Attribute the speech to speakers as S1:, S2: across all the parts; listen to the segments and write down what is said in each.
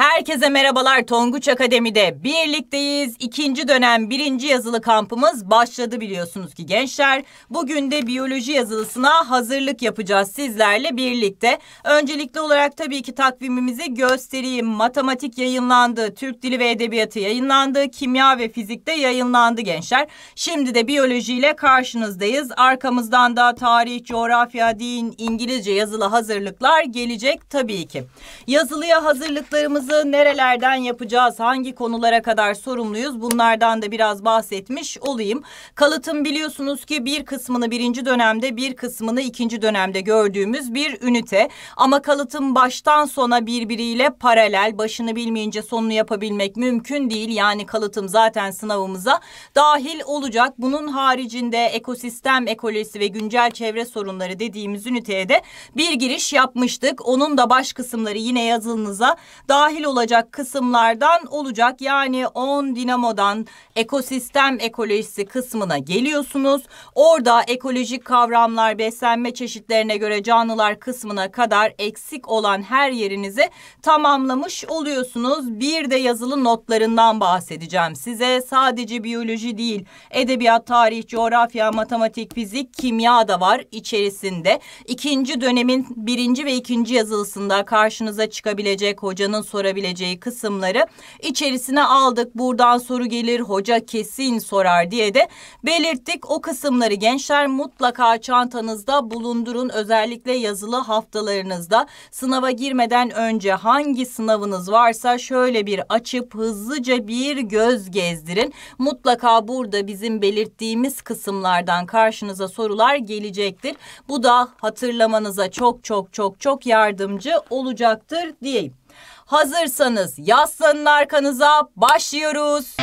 S1: Ha! Herkese merhabalar Tonguç Akademi'de birlikteyiz. İkinci dönem birinci yazılı kampımız başladı biliyorsunuz ki gençler. Bugün de biyoloji yazılısına hazırlık yapacağız sizlerle birlikte. Öncelikli olarak tabii ki takvimimizi göstereyim. Matematik yayınlandı, Türk Dili ve Edebiyatı yayınlandı, kimya ve fizikte yayınlandı gençler. Şimdi de biyolojiyle karşınızdayız. Arkamızdan da tarih, coğrafya, din, İngilizce yazılı hazırlıklar gelecek tabii ki. Yazılıya hazırlıklarımızın nerelerden yapacağız, hangi konulara kadar sorumluyuz bunlardan da biraz bahsetmiş olayım. Kalıtım biliyorsunuz ki bir kısmını birinci dönemde bir kısmını ikinci dönemde gördüğümüz bir ünite. Ama kalıtım baştan sona birbiriyle paralel başını bilmeyince sonunu yapabilmek mümkün değil. Yani kalıtım zaten sınavımıza dahil olacak. Bunun haricinde ekosistem ekolojisi ve güncel çevre sorunları dediğimiz üniteye de bir giriş yapmıştık. Onun da baş kısımları yine yazılınıza dahil olacak olacak kısımlardan olacak. Yani 10 dinamodan ekosistem ekolojisi kısmına geliyorsunuz. Orada ekolojik kavramlar beslenme çeşitlerine göre canlılar kısmına kadar eksik olan her yerinizi tamamlamış oluyorsunuz. Bir de yazılı notlarından bahsedeceğim size. Sadece biyoloji değil edebiyat, tarih, coğrafya, matematik, fizik, kimya da var içerisinde. İkinci dönemin birinci ve ikinci yazılısında karşınıza çıkabilecek hocanın sorabileceği olabileceği kısımları içerisine aldık. Buradan soru gelir, hoca kesin sorar diye de belirttik. O kısımları gençler mutlaka çantanızda bulundurun. Özellikle yazılı haftalarınızda sınava girmeden önce hangi sınavınız varsa şöyle bir açıp hızlıca bir göz gezdirin. Mutlaka burada bizim belirttiğimiz kısımlardan karşınıza sorular gelecektir. Bu da hatırlamanıza çok çok çok çok yardımcı olacaktır diyeyim. Hazırsanız yaslanın arkanıza başlıyoruz.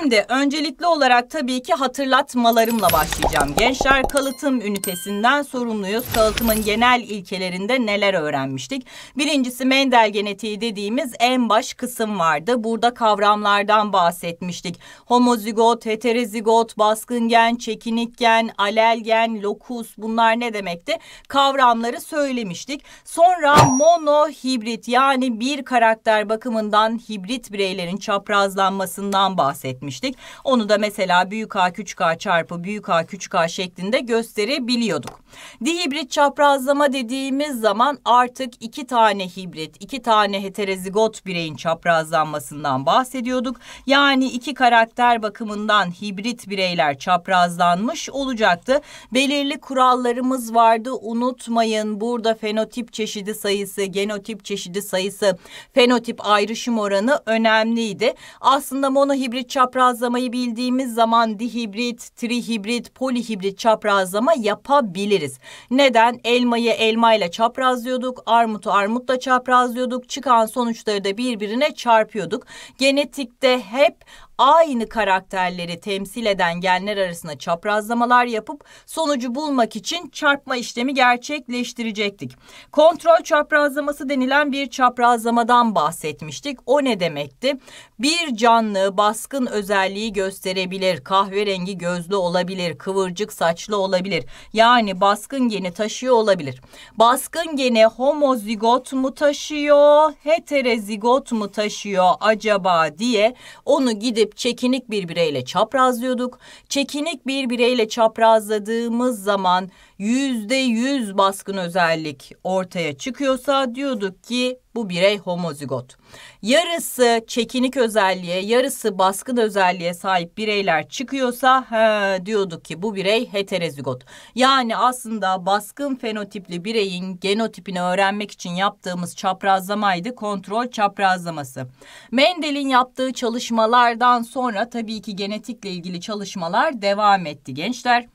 S1: Şimdi öncelikli olarak tabii ki hatırlatmalarımla başlayacağım. Gençler kalıtım ünitesinden sorumluyuz. Kalıtımın genel ilkelerinde neler öğrenmiştik? Birincisi Mendel genetiği dediğimiz en baş kısım vardı. Burada kavramlardan bahsetmiştik. Homozigot, heterozigot, baskın gen, çekinik gen, alel gen, lokus bunlar ne demekti? Kavramları söylemiştik. Sonra monohibrit yani bir karakter bakımından hibrit bireylerin çaprazlanmasından bahsetmiştik bahsetmiştik. Onu da mesela büyük A küçük A çarpı büyük A küçük A şeklinde gösterebiliyorduk. Dihibrit çaprazlama dediğimiz zaman artık iki tane hibrit, iki tane heterozigot bireyin çaprazlanmasından bahsediyorduk. Yani iki karakter bakımından hibrit bireyler çaprazlanmış olacaktı. Belirli kurallarımız vardı. Unutmayın burada fenotip çeşidi sayısı, genotip çeşidi sayısı, fenotip ayrışım oranı önemliydi. Aslında monohibrit çapraz çaprazlamayı bildiğimiz zaman dihibrit, trihibrit, polihibrit çaprazlama yapabiliriz. Neden? Elmayı elmayla çaprazlıyorduk, armutu armutla çaprazlıyorduk, çıkan sonuçları da birbirine çarpıyorduk. Genetikte hep aynı karakterleri temsil eden genler arasında çaprazlamalar yapıp sonucu bulmak için çarpma işlemi gerçekleştirecektik. Kontrol çaprazlaması denilen bir çaprazlamadan bahsetmiştik. O ne demekti? Bir canlı baskın özelliği gösterebilir. Kahverengi gözlü olabilir, kıvırcık saçlı olabilir. Yani baskın geni taşıyor olabilir. Baskın geni homozigot mu taşıyor, heterozigot mu taşıyor acaba diye onu gidip çekinik bir bireyle çaprazlıyorduk. Çekinik bir bireyle çaprazladığımız zaman yüzde yüz baskın özellik ortaya çıkıyorsa diyorduk ki bu birey homozigot. Yarısı çekinik özelliğe, yarısı baskın özelliğe sahip bireyler çıkıyorsa he, diyorduk ki bu birey heterozigot. Yani aslında baskın fenotipli bireyin genotipini öğrenmek için yaptığımız çaprazlamaydı kontrol çaprazlaması. Mendel'in yaptığı çalışmalardan sonra tabii ki genetikle ilgili çalışmalar devam etti gençler.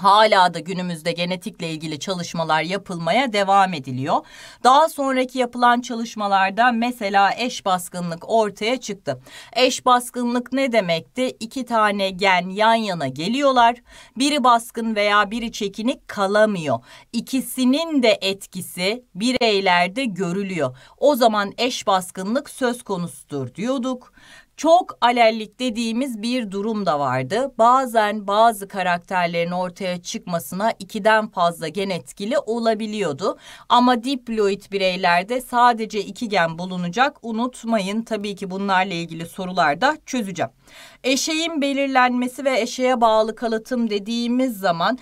S1: Hala da günümüzde genetikle ilgili çalışmalar yapılmaya devam ediliyor. Daha sonraki yapılan çalışmalarda mesela eş baskınlık ortaya çıktı. Eş baskınlık ne demekti? İki tane gen yan yana geliyorlar. Biri baskın veya biri çekinik kalamıyor. İkisinin de etkisi bireylerde görülüyor. O zaman eş baskınlık söz konusudur diyorduk çok alellik dediğimiz bir durum da vardı. Bazen bazı karakterlerin ortaya çıkmasına ikiden fazla gen etkili olabiliyordu. Ama diploid bireylerde sadece iki gen bulunacak unutmayın. Tabii ki bunlarla ilgili sorularda çözeceğim. Eşeğin belirlenmesi ve eşeğe bağlı kalıtım dediğimiz zaman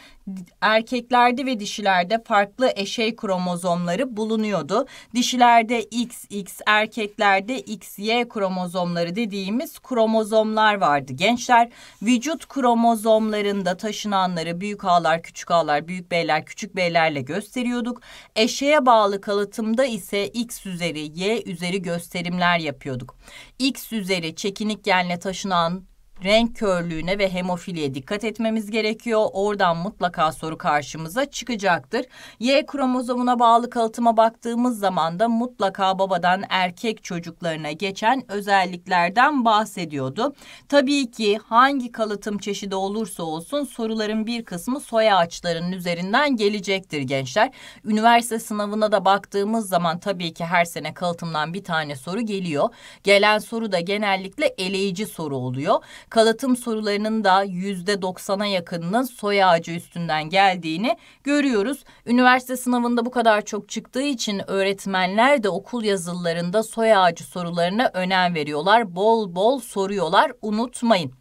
S1: erkeklerde ve dişilerde farklı eşey kromozomları bulunuyordu. Dişilerde XX, erkeklerde XY kromozomları dediğimiz kromozomlar vardı. Gençler vücut kromozomlarında taşınanları büyük ağlar, küçük ağlar, büyük beyler, küçük beylerle gösteriyorduk. Eşeğe bağlı kalıtımda ise X üzeri, Y üzeri gösterimler yapıyorduk x üzeri çekinik genle taşınan renk körlüğüne ve hemofiliye dikkat etmemiz gerekiyor. Oradan mutlaka soru karşımıza çıkacaktır. Y kromozomuna bağlı kalıtıma baktığımız zaman da mutlaka babadan erkek çocuklarına geçen özelliklerden bahsediyordu. Tabii ki hangi kalıtım çeşidi olursa olsun soruların bir kısmı soy ağaçlarının üzerinden gelecektir gençler. Üniversite sınavına da baktığımız zaman tabii ki her sene kalıtımdan bir tane soru geliyor. Gelen soru da genellikle eleyici soru oluyor. Kalıtım sorularının da yüzde doksana yakınının soy ağacı üstünden geldiğini görüyoruz. Üniversite sınavında bu kadar çok çıktığı için öğretmenler de okul yazılarında soy ağacı sorularına önem veriyorlar. Bol bol soruyorlar unutmayın.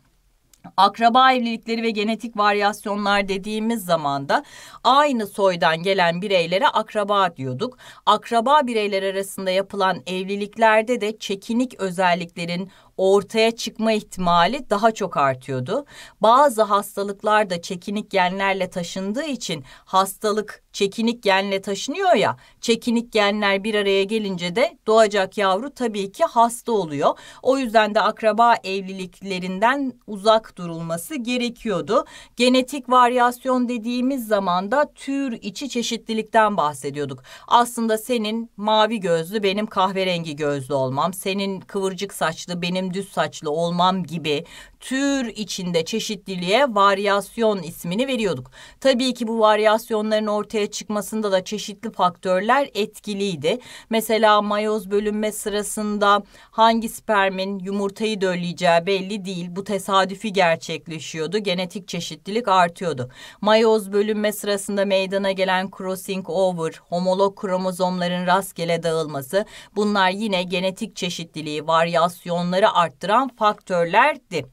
S1: Akraba evlilikleri ve genetik varyasyonlar dediğimiz zaman da aynı soydan gelen bireylere akraba diyorduk. Akraba bireyler arasında yapılan evliliklerde de çekinik özelliklerin ortaya çıkma ihtimali daha çok artıyordu. Bazı hastalıklar da çekinik genlerle taşındığı için hastalık çekinik genle taşınıyor ya. Çekinik genler bir araya gelince de doğacak yavru tabii ki hasta oluyor. O yüzden de akraba evliliklerinden uzak durulması gerekiyordu. Genetik varyasyon dediğimiz zaman da tür içi çeşitlilikten bahsediyorduk. Aslında senin mavi gözlü benim kahverengi gözlü olmam, senin kıvırcık saçlı benim benim düz saçlı olmam gibi tür içinde çeşitliliğe varyasyon ismini veriyorduk. Tabii ki bu varyasyonların ortaya çıkmasında da çeşitli faktörler etkiliydi. Mesela mayoz bölünme sırasında hangi spermin yumurtayı dölleyeceği belli değil. Bu tesadüfi gerçekleşiyordu. Genetik çeşitlilik artıyordu. Mayoz bölünme sırasında meydana gelen crossing over, homolog kromozomların rastgele dağılması bunlar yine genetik çeşitliliği, varyasyonları arttıran faktörlerdi.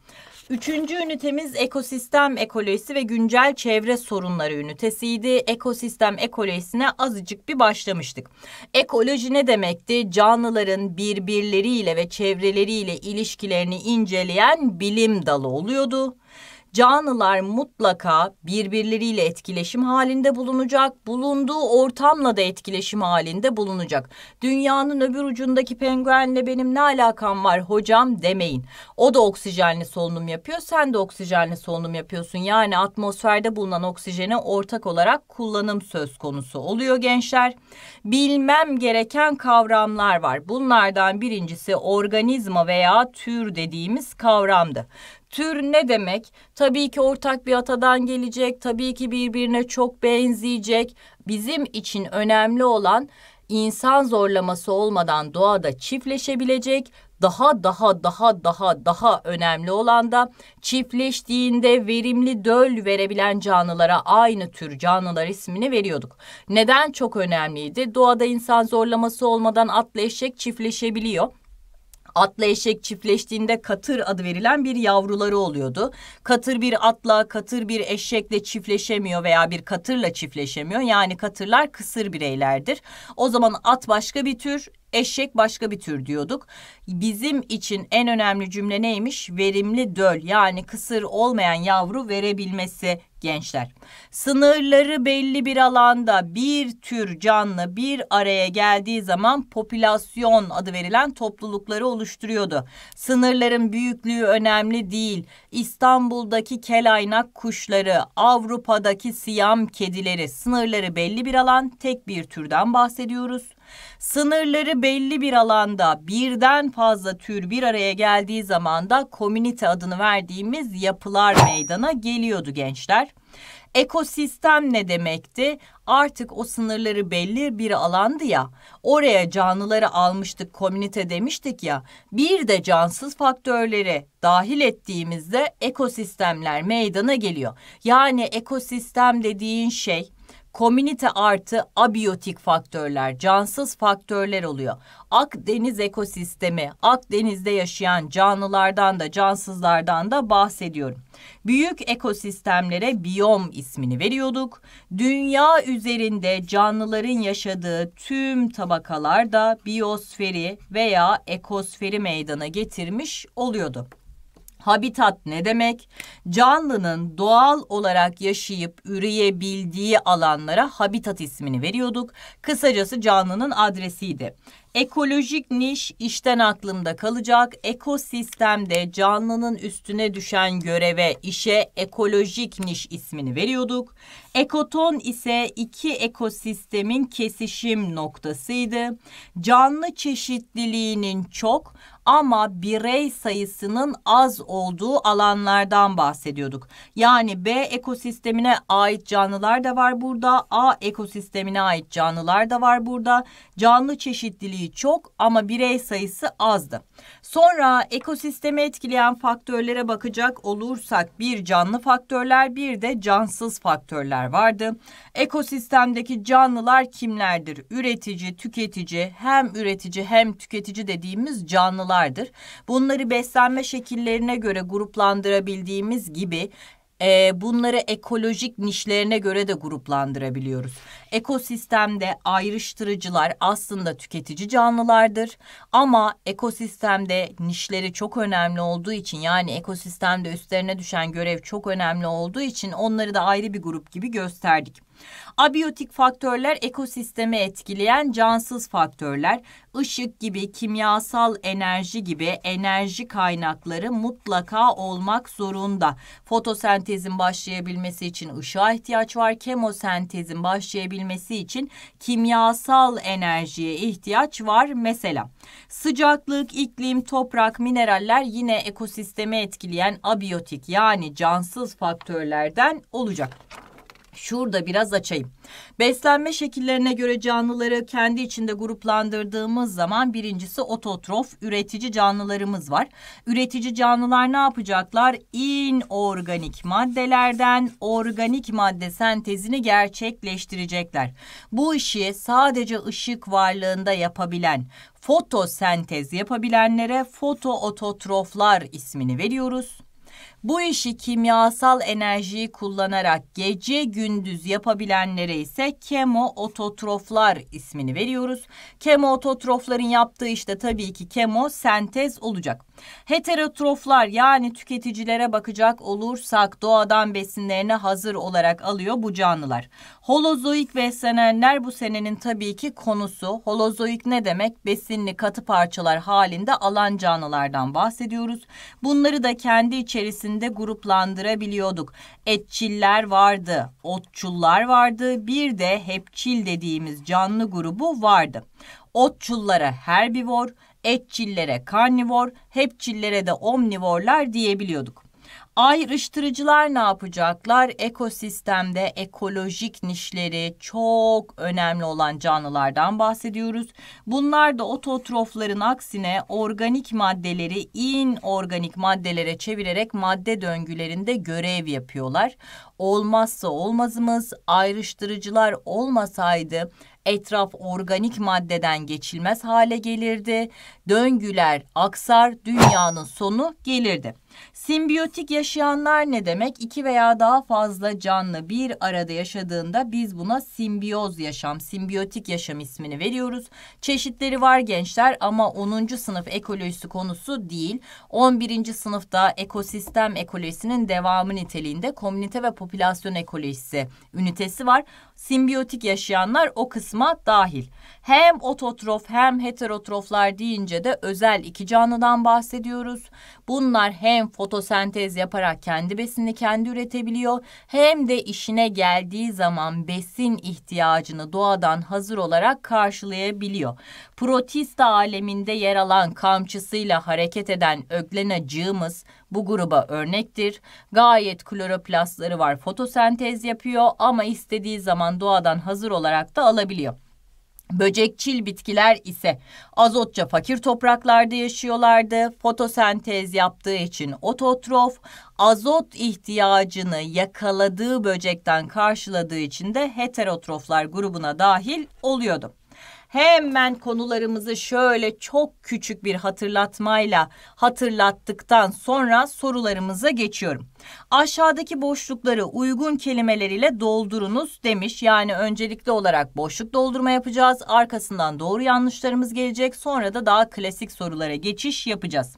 S1: Üçüncü ünitemiz ekosistem ekolojisi ve güncel çevre sorunları ünitesiydi. Ekosistem ekolojisine azıcık bir başlamıştık. Ekoloji ne demekti? Canlıların birbirleriyle ve çevreleriyle ilişkilerini inceleyen bilim dalı oluyordu canlılar mutlaka birbirleriyle etkileşim halinde bulunacak, bulunduğu ortamla da etkileşim halinde bulunacak. Dünyanın öbür ucundaki penguenle benim ne alakam var hocam demeyin. O da oksijenli solunum yapıyor, sen de oksijenli solunum yapıyorsun. Yani atmosferde bulunan oksijene ortak olarak kullanım söz konusu oluyor gençler. Bilmem gereken kavramlar var. Bunlardan birincisi organizma veya tür dediğimiz kavramdı tür ne demek? Tabii ki ortak bir atadan gelecek, tabii ki birbirine çok benzeyecek. Bizim için önemli olan insan zorlaması olmadan doğada çiftleşebilecek, daha daha daha daha daha önemli olan da çiftleştiğinde verimli döl verebilen canlılara aynı tür canlılar ismini veriyorduk. Neden çok önemliydi? Doğada insan zorlaması olmadan atla eşek çiftleşebiliyor. Atla eşek çiftleştiğinde katır adı verilen bir yavruları oluyordu. Katır bir atla, katır bir eşekle çiftleşemiyor veya bir katırla çiftleşemiyor. Yani katırlar kısır bireylerdir. O zaman at başka bir tür, eşek başka bir tür diyorduk. Bizim için en önemli cümle neymiş? Verimli döl yani kısır olmayan yavru verebilmesi gençler. Sınırları belli bir alanda bir tür canlı bir araya geldiği zaman popülasyon adı verilen toplulukları oluşturuyordu. Sınırların büyüklüğü önemli değil. İstanbul'daki kelaynak kuşları, Avrupa'daki siyam kedileri sınırları belli bir alan tek bir türden bahsediyoruz. Sınırları belli bir alanda birden fazla tür bir araya geldiği zaman da komünite adını verdiğimiz yapılar meydana geliyordu gençler. Ekosistem ne demekti? Artık o sınırları belli bir alandı ya. Oraya canlıları almıştık, komünite demiştik ya. Bir de cansız faktörleri dahil ettiğimizde ekosistemler meydana geliyor. Yani ekosistem dediğin şey komünite artı abiyotik faktörler, cansız faktörler oluyor. Akdeniz ekosistemi, Akdeniz'de yaşayan canlılardan da cansızlardan da bahsediyorum. Büyük ekosistemlere biyom ismini veriyorduk. Dünya üzerinde canlıların yaşadığı tüm tabakalar da biyosferi veya ekosferi meydana getirmiş oluyordu. Habitat ne demek? Canlının doğal olarak yaşayıp üreyebildiği alanlara habitat ismini veriyorduk. Kısacası canlının adresiydi. Ekolojik niş işten aklımda kalacak. Ekosistemde canlının üstüne düşen göreve, işe ekolojik niş ismini veriyorduk. Ekoton ise iki ekosistemin kesişim noktasıydı. Canlı çeşitliliğinin çok, ama birey sayısının az olduğu alanlardan bahsediyorduk. Yani B ekosistemine ait canlılar da var burada, A ekosistemine ait canlılar da var burada. Canlı çeşitliliği çok ama birey sayısı azdı. Sonra ekosistemi etkileyen faktörlere bakacak olursak bir canlı faktörler bir de cansız faktörler vardı. Ekosistemdeki canlılar kimlerdir? Üretici, tüketici, hem üretici hem tüketici dediğimiz canlılar konulardır. Bunları beslenme şekillerine göre gruplandırabildiğimiz gibi e, bunları ekolojik nişlerine göre de gruplandırabiliyoruz. Ekosistemde ayrıştırıcılar aslında tüketici canlılardır ama ekosistemde nişleri çok önemli olduğu için yani ekosistemde üstlerine düşen görev çok önemli olduğu için onları da ayrı bir grup gibi gösterdik. Abiyotik faktörler ekosistemi etkileyen cansız faktörler, Işık gibi, kimyasal enerji gibi enerji kaynakları mutlaka olmak zorunda. Fotosentez fotosentezin başlayabilmesi için ışığa ihtiyaç var. Kemosentezin başlayabilmesi için kimyasal enerjiye ihtiyaç var. Mesela sıcaklık, iklim, toprak, mineraller yine ekosistemi etkileyen abiyotik yani cansız faktörlerden olacak. Şurada biraz açayım. Beslenme şekillerine göre canlıları kendi içinde gruplandırdığımız zaman birincisi ototrof üretici canlılarımız var. Üretici canlılar ne yapacaklar? İnorganik maddelerden organik madde sentezini gerçekleştirecekler. Bu işi sadece ışık varlığında yapabilen, fotosentez yapabilenlere fotoototroflar ismini veriyoruz. Bu işi kimyasal enerjiyi kullanarak gece gündüz yapabilenlere ise kemoototroflar ismini veriyoruz. Kemoototrofların yaptığı işte tabii ki kemosentez olacak. Heterotroflar yani tüketicilere bakacak olursak doğadan besinlerini hazır olarak alıyor bu canlılar. Holozoik beslenenler bu senenin tabii ki konusu. Holozoik ne demek? Besinli katı parçalar halinde alan canlılardan bahsediyoruz. Bunları da kendi içerisinde gruplandırabiliyorduk. Etçiller vardı, otçullar vardı, bir de hepçil dediğimiz canlı grubu vardı. Otçullara herbivor, etçillere karnivor, hepçillere de omnivorlar diyebiliyorduk. Ayrıştırıcılar ne yapacaklar? Ekosistemde ekolojik nişleri çok önemli olan canlılardan bahsediyoruz. Bunlar da ototrofların aksine organik maddeleri inorganik maddelere çevirerek madde döngülerinde görev yapıyorlar. Olmazsa olmazımız ayrıştırıcılar olmasaydı Etraf organik maddeden geçilmez hale gelirdi. Döngüler aksar, dünyanın sonu gelirdi. Simbiyotik yaşayanlar ne demek? İki veya daha fazla canlı bir arada yaşadığında biz buna simbiyoz yaşam, simbiyotik yaşam ismini veriyoruz. Çeşitleri var gençler ama 10. sınıf ekolojisi konusu değil. 11. sınıfta ekosistem ekolojisinin devamı niteliğinde komünite ve popülasyon ekolojisi ünitesi var. Simbiyotik yaşayanlar o kısma dahil. Hem ototrof hem heterotroflar deyince de özel iki canlıdan bahsediyoruz. Bunlar hem hem fotosentez yaparak kendi besini kendi üretebiliyor hem de işine geldiği zaman besin ihtiyacını doğadan hazır olarak karşılayabiliyor. Protista aleminde yer alan kamçısıyla hareket eden öglena bu gruba örnektir. Gayet kloroplastları var fotosentez yapıyor ama istediği zaman doğadan hazır olarak da alabiliyor. Böcekçil bitkiler ise azotça fakir topraklarda yaşıyorlardı. Fotosentez yaptığı için ototrof, azot ihtiyacını yakaladığı böcekten karşıladığı için de heterotroflar grubuna dahil oluyordu. Hemen konularımızı şöyle çok küçük bir hatırlatmayla hatırlattıktan sonra sorularımıza geçiyorum. Aşağıdaki boşlukları uygun kelimeleriyle doldurunuz demiş. Yani öncelikli olarak boşluk doldurma yapacağız. Arkasından doğru yanlışlarımız gelecek. Sonra da daha klasik sorulara geçiş yapacağız.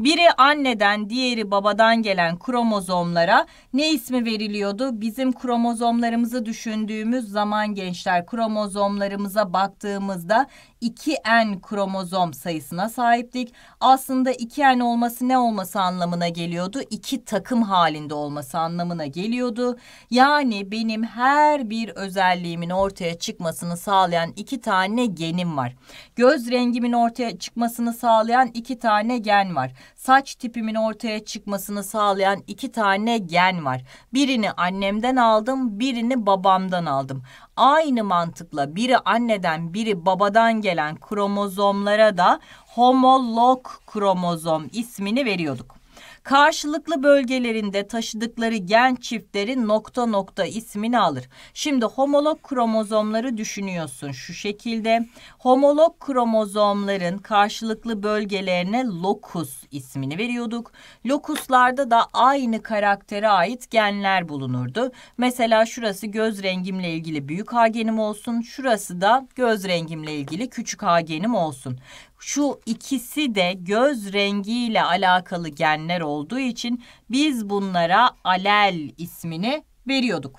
S1: Biri anneden, diğeri babadan gelen kromozomlara ne ismi veriliyordu? Bizim kromozomlarımızı düşündüğümüz zaman gençler kromozomlarımıza baktığımızda 2N kromozom sayısına sahiptik. Aslında 2N olması ne olması anlamına geliyordu? İki takım halinde halinde olması anlamına geliyordu. Yani benim her bir özelliğimin ortaya çıkmasını sağlayan iki tane genim var. Göz rengimin ortaya çıkmasını sağlayan iki tane gen var. Saç tipimin ortaya çıkmasını sağlayan iki tane gen var. Birini annemden aldım, birini babamdan aldım. Aynı mantıkla biri anneden, biri babadan gelen kromozomlara da homolog kromozom ismini veriyorduk. Karşılıklı bölgelerinde taşıdıkları gen çiftleri nokta nokta ismini alır. Şimdi homolog kromozomları düşünüyorsun şu şekilde. Homolog kromozomların karşılıklı bölgelerine lokus ismini veriyorduk. Lokuslarda da aynı karaktere ait genler bulunurdu. Mesela şurası göz rengimle ilgili büyük A genim olsun. Şurası da göz rengimle ilgili küçük A genim olsun şu ikisi de göz rengiyle alakalı genler olduğu için biz bunlara alel ismini veriyorduk.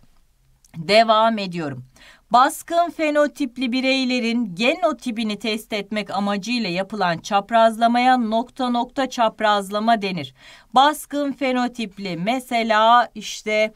S1: Devam ediyorum. Baskın fenotipli bireylerin genotipini test etmek amacıyla yapılan çaprazlamaya nokta nokta çaprazlama denir. Baskın fenotipli mesela işte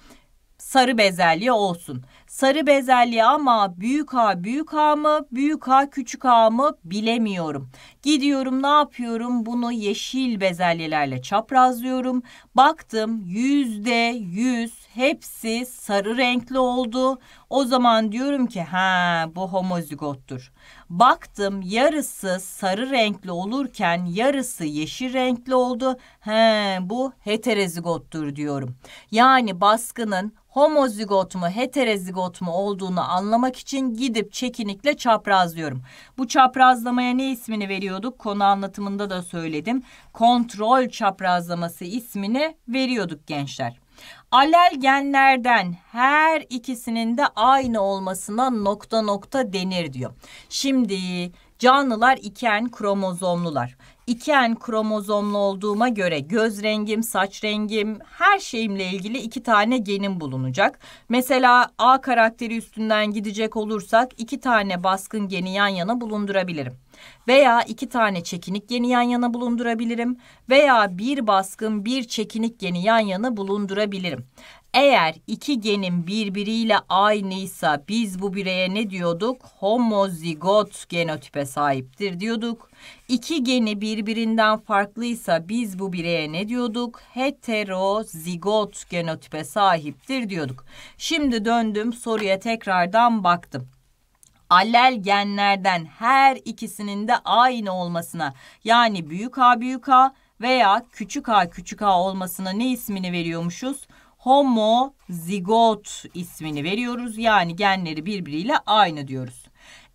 S1: sarı bezelye olsun. Sarı bezelye ama büyük A büyük A mı büyük A küçük A mı bilemiyorum. Gidiyorum ne yapıyorum bunu yeşil bezelyelerle çaprazlıyorum. Baktım yüzde yüz hepsi sarı renkli oldu. O zaman diyorum ki ha bu homozigottur. Baktım yarısı sarı renkli olurken yarısı yeşil renkli oldu. He bu heterozigottur diyorum. Yani baskının homozigot mu heterozigot mu olduğunu anlamak için gidip çekinikle çaprazlıyorum. Bu çaprazlamaya ne ismini veriyorduk? Konu anlatımında da söyledim. Kontrol çaprazlaması ismini veriyorduk gençler. Alel genlerden her ikisinin de aynı olmasına nokta nokta denir diyor. Şimdi Canlılar iken kromozomlular. İken kromozomlu olduğuma göre göz rengim, saç rengim, her şeyimle ilgili iki tane genim bulunacak. Mesela A karakteri üstünden gidecek olursak iki tane baskın geni yan yana bulundurabilirim. Veya iki tane çekinik geni yan yana bulundurabilirim. Veya bir baskın bir çekinik geni yan yana bulundurabilirim. Eğer iki genin birbiriyle aynıysa biz bu bireye ne diyorduk? Homozigot genotipe sahiptir diyorduk. İki geni birbirinden farklıysa biz bu bireye ne diyorduk? Heterozigot genotipe sahiptir diyorduk. Şimdi döndüm soruya tekrardan baktım allel genlerden her ikisinin de aynı olmasına yani büyük A büyük A veya küçük A küçük A olmasına ne ismini veriyormuşuz? homozigot ismini veriyoruz. Yani genleri birbiriyle aynı diyoruz.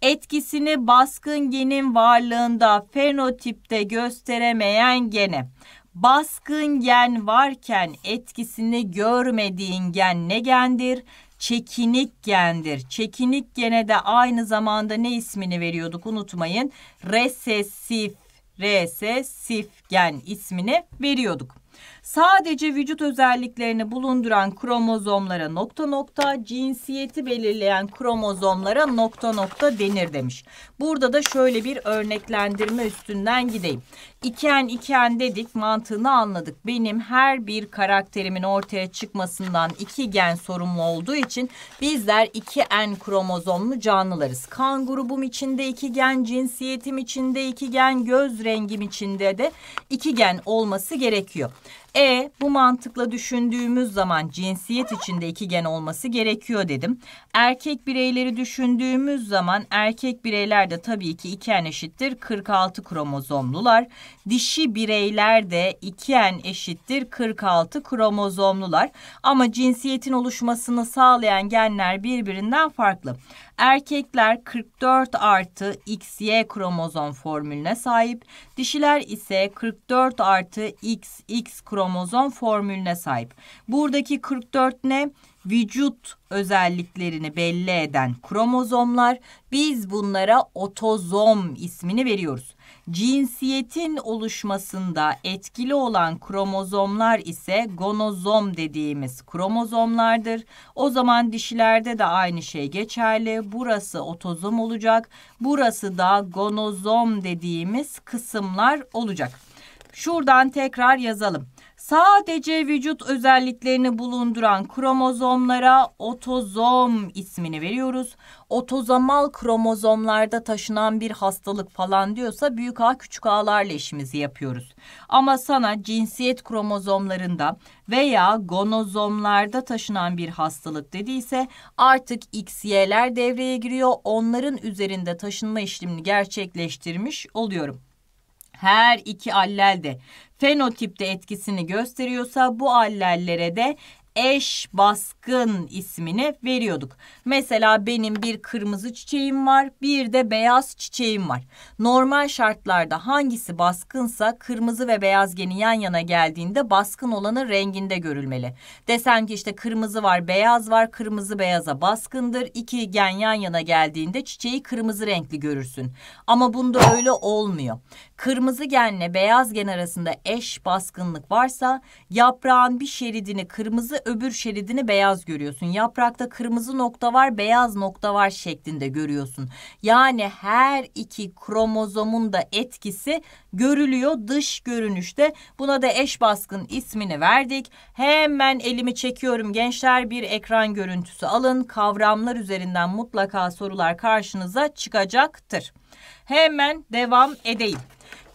S1: Etkisini baskın genin varlığında fenotipte gösteremeyen gene baskın gen varken etkisini görmediğin gen ne gendir? Çekinik gendir. Çekinik gene de aynı zamanda ne ismini veriyorduk unutmayın. Resesif, resesif gen ismini veriyorduk sadece vücut özelliklerini bulunduran kromozomlara nokta nokta, cinsiyeti belirleyen kromozomlara nokta nokta denir demiş. Burada da şöyle bir örneklendirme üstünden gideyim. İken iken dedik mantığını anladık. Benim her bir karakterimin ortaya çıkmasından iki gen sorumlu olduğu için bizler iki en kromozomlu canlılarız. Kan grubum içinde iki gen, cinsiyetim içinde iki gen, göz rengim içinde de iki gen olması gerekiyor. E bu mantıkla düşündüğümüz zaman cinsiyet içinde iki gen olması gerekiyor dedim. Erkek bireyleri düşündüğümüz zaman erkek bireyler de tabii ki iki en eşittir 46 kromozomlular. Dişi bireyler de 2n eşittir 46 kromozomlular. Ama cinsiyetin oluşmasını sağlayan genler birbirinden farklı. Erkekler 44 artı XY kromozom formülüne sahip. Dişiler ise 44 artı XX kromozom formülüne sahip. Buradaki 44 ne? Vücut özelliklerini belli eden kromozomlar. Biz bunlara otozom ismini veriyoruz. Cinsiyetin oluşmasında etkili olan kromozomlar ise gonozom dediğimiz kromozomlardır. O zaman dişilerde de aynı şey geçerli. Burası otozom olacak. Burası da gonozom dediğimiz kısımlar olacak. Şuradan tekrar yazalım sadece vücut özelliklerini bulunduran kromozomlara otozom ismini veriyoruz. Otozomal kromozomlarda taşınan bir hastalık falan diyorsa büyük A küçük A'larla işimizi yapıyoruz. Ama sana cinsiyet kromozomlarında veya gonozomlarda taşınan bir hastalık dediyse artık XY'ler devreye giriyor. Onların üzerinde taşınma işlemini gerçekleştirmiş oluyorum her iki allel de fenotipte etkisini gösteriyorsa bu allellere de eş baskın ismini veriyorduk. Mesela benim bir kırmızı çiçeğim var, bir de beyaz çiçeğim var. Normal şartlarda hangisi baskınsa kırmızı ve beyaz geni yan yana geldiğinde baskın olanı renginde görülmeli. Desem ki işte kırmızı var, beyaz var, kırmızı beyaza baskındır. İki gen yan yana geldiğinde çiçeği kırmızı renkli görürsün. Ama bunda öyle olmuyor. Kırmızı genle beyaz gen arasında eş baskınlık varsa yaprağın bir şeridini kırmızı öbür şeridini beyaz görüyorsun. Yaprakta kırmızı nokta var, beyaz nokta var şeklinde görüyorsun. Yani her iki kromozomun da etkisi görülüyor dış görünüşte. Buna da eş baskın ismini verdik. Hemen elimi çekiyorum gençler bir ekran görüntüsü alın. Kavramlar üzerinden mutlaka sorular karşınıza çıkacaktır. Hemen devam edeyim.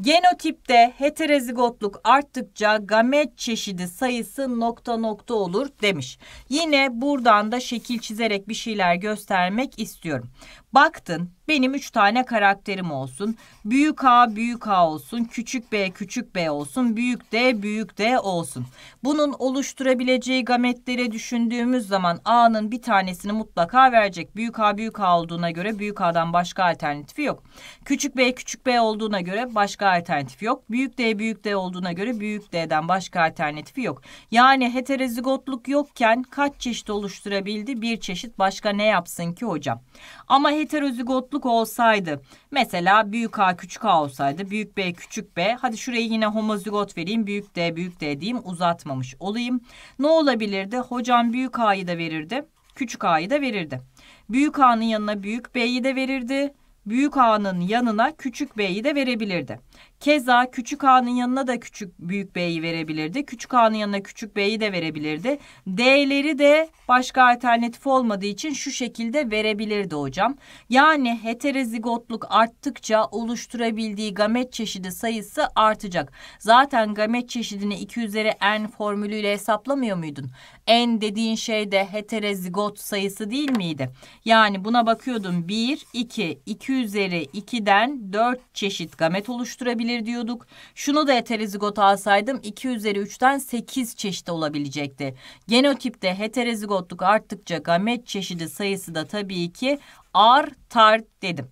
S1: Genotipte heterozigotluk arttıkça gamet çeşidi sayısı nokta nokta olur demiş. Yine buradan da şekil çizerek bir şeyler göstermek istiyorum. Baktın benim 3 tane karakterim olsun. Büyük A büyük A olsun. Küçük B küçük B olsun. Büyük D büyük D olsun. Bunun oluşturabileceği gametleri düşündüğümüz zaman A'nın bir tanesini mutlaka verecek. Büyük A büyük A olduğuna göre büyük A'dan başka alternatifi yok. Küçük B küçük B olduğuna göre başka başka yok. Büyük D büyük D olduğuna göre büyük D'den başka alternatifi yok. Yani heterozigotluk yokken kaç çeşit oluşturabildi? Bir çeşit başka ne yapsın ki hocam? Ama heterozigotluk olsaydı mesela büyük A küçük A olsaydı büyük B küçük B hadi şurayı yine homozigot vereyim büyük D büyük D diyeyim uzatmamış olayım. Ne olabilirdi? Hocam büyük A'yı da verirdi küçük A'yı da verirdi. Büyük A'nın yanına büyük B'yi de verirdi büyük A'nın yanına küçük B'yi de verebilirdi. Keza küçük A'nın yanına da küçük büyük B'yi verebilirdi. Küçük A'nın yanına küçük B'yi de verebilirdi. D'leri de başka alternatif olmadığı için şu şekilde verebilirdi hocam. Yani heterozigotluk arttıkça oluşturabildiği gamet çeşidi sayısı artacak. Zaten gamet çeşidini 2 üzeri n formülüyle hesaplamıyor muydun? N dediğin şey de heterozigot sayısı değil miydi? Yani buna bakıyordum 1, 2, 2 üzeri 2'den 4 çeşit gamet oluşturabilirdi oluşturabilir diyorduk. Şunu da heterozigot alsaydım 2 üzeri 3'ten 8 çeşit olabilecekti. Genotipte heterozigotluk arttıkça gamet çeşidi sayısı da tabii ki artar dedim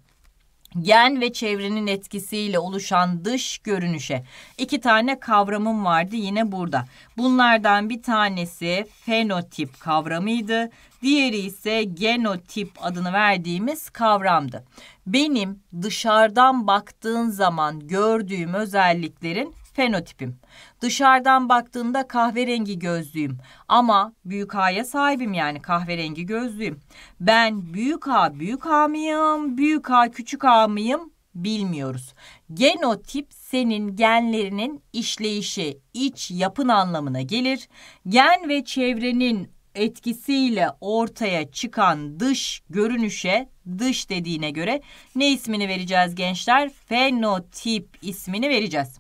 S1: gen ve çevrenin etkisiyle oluşan dış görünüşe. iki tane kavramım vardı yine burada. Bunlardan bir tanesi fenotip kavramıydı. Diğeri ise genotip adını verdiğimiz kavramdı. Benim dışarıdan baktığın zaman gördüğüm özelliklerin fenotipim. Dışarıdan baktığında kahverengi gözlüyüm ama büyük A'ya sahibim yani kahverengi gözlüyüm. Ben büyük A büyük A mıyım, büyük A küçük A mıyım bilmiyoruz. Genotip senin genlerinin işleyişi, iç yapın anlamına gelir. Gen ve çevrenin etkisiyle ortaya çıkan dış görünüşe dış dediğine göre ne ismini vereceğiz gençler? Fenotip ismini vereceğiz.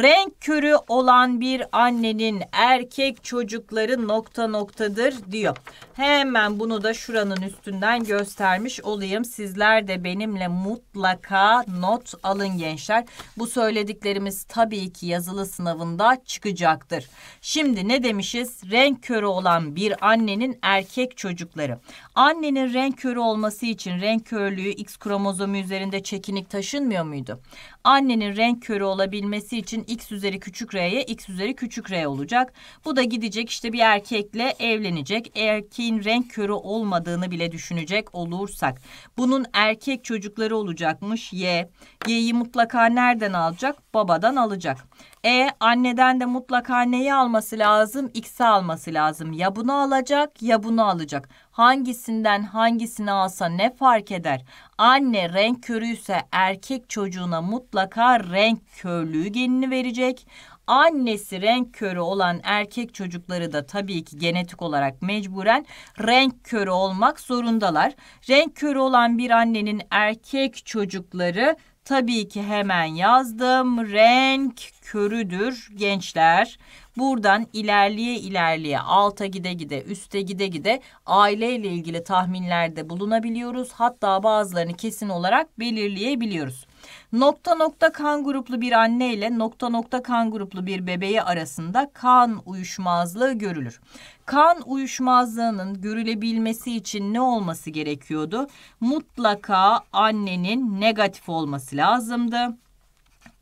S1: Renk körü olan bir annenin erkek çocukları nokta noktadır diyor. Hemen bunu da şuranın üstünden göstermiş olayım. Sizler de benimle mutlaka not alın gençler. Bu söylediklerimiz tabii ki yazılı sınavında çıkacaktır. Şimdi ne demişiz? Renk körü olan bir annenin erkek çocukları. Annenin renk körü olması için renk körlüğü X kromozomu üzerinde çekinik taşınmıyor muydu? Annenin renk körü olabilmesi için için x üzeri küçük r'ye x üzeri küçük r olacak. Bu da gidecek işte bir erkekle evlenecek. Erkeğin renk körü olmadığını bile düşünecek olursak. Bunun erkek çocukları olacakmış y. Y'yi mutlaka nereden alacak? Babadan alacak. E anneden de mutlaka neyi alması lazım? X'i alması lazım. Ya bunu alacak ya bunu alacak. Hangisinden hangisini alsa ne fark eder? Anne renk körüyse erkek çocuğuna mutlaka renk körlüğü genini verecek. Annesi renk körü olan erkek çocukları da tabii ki genetik olarak mecburen renk körü olmak zorundalar. Renk körü olan bir annenin erkek çocukları Tabii ki hemen yazdım. Renk körüdür gençler. Buradan ilerleye ilerleye alta gide gide üste gide gide aileyle ilgili tahminlerde bulunabiliyoruz. Hatta bazılarını kesin olarak belirleyebiliyoruz. Nokta nokta kan gruplu bir anne ile nokta nokta kan gruplu bir bebeği arasında kan uyuşmazlığı görülür. Kan uyuşmazlığının görülebilmesi için ne olması gerekiyordu? Mutlaka annenin negatif olması lazımdı.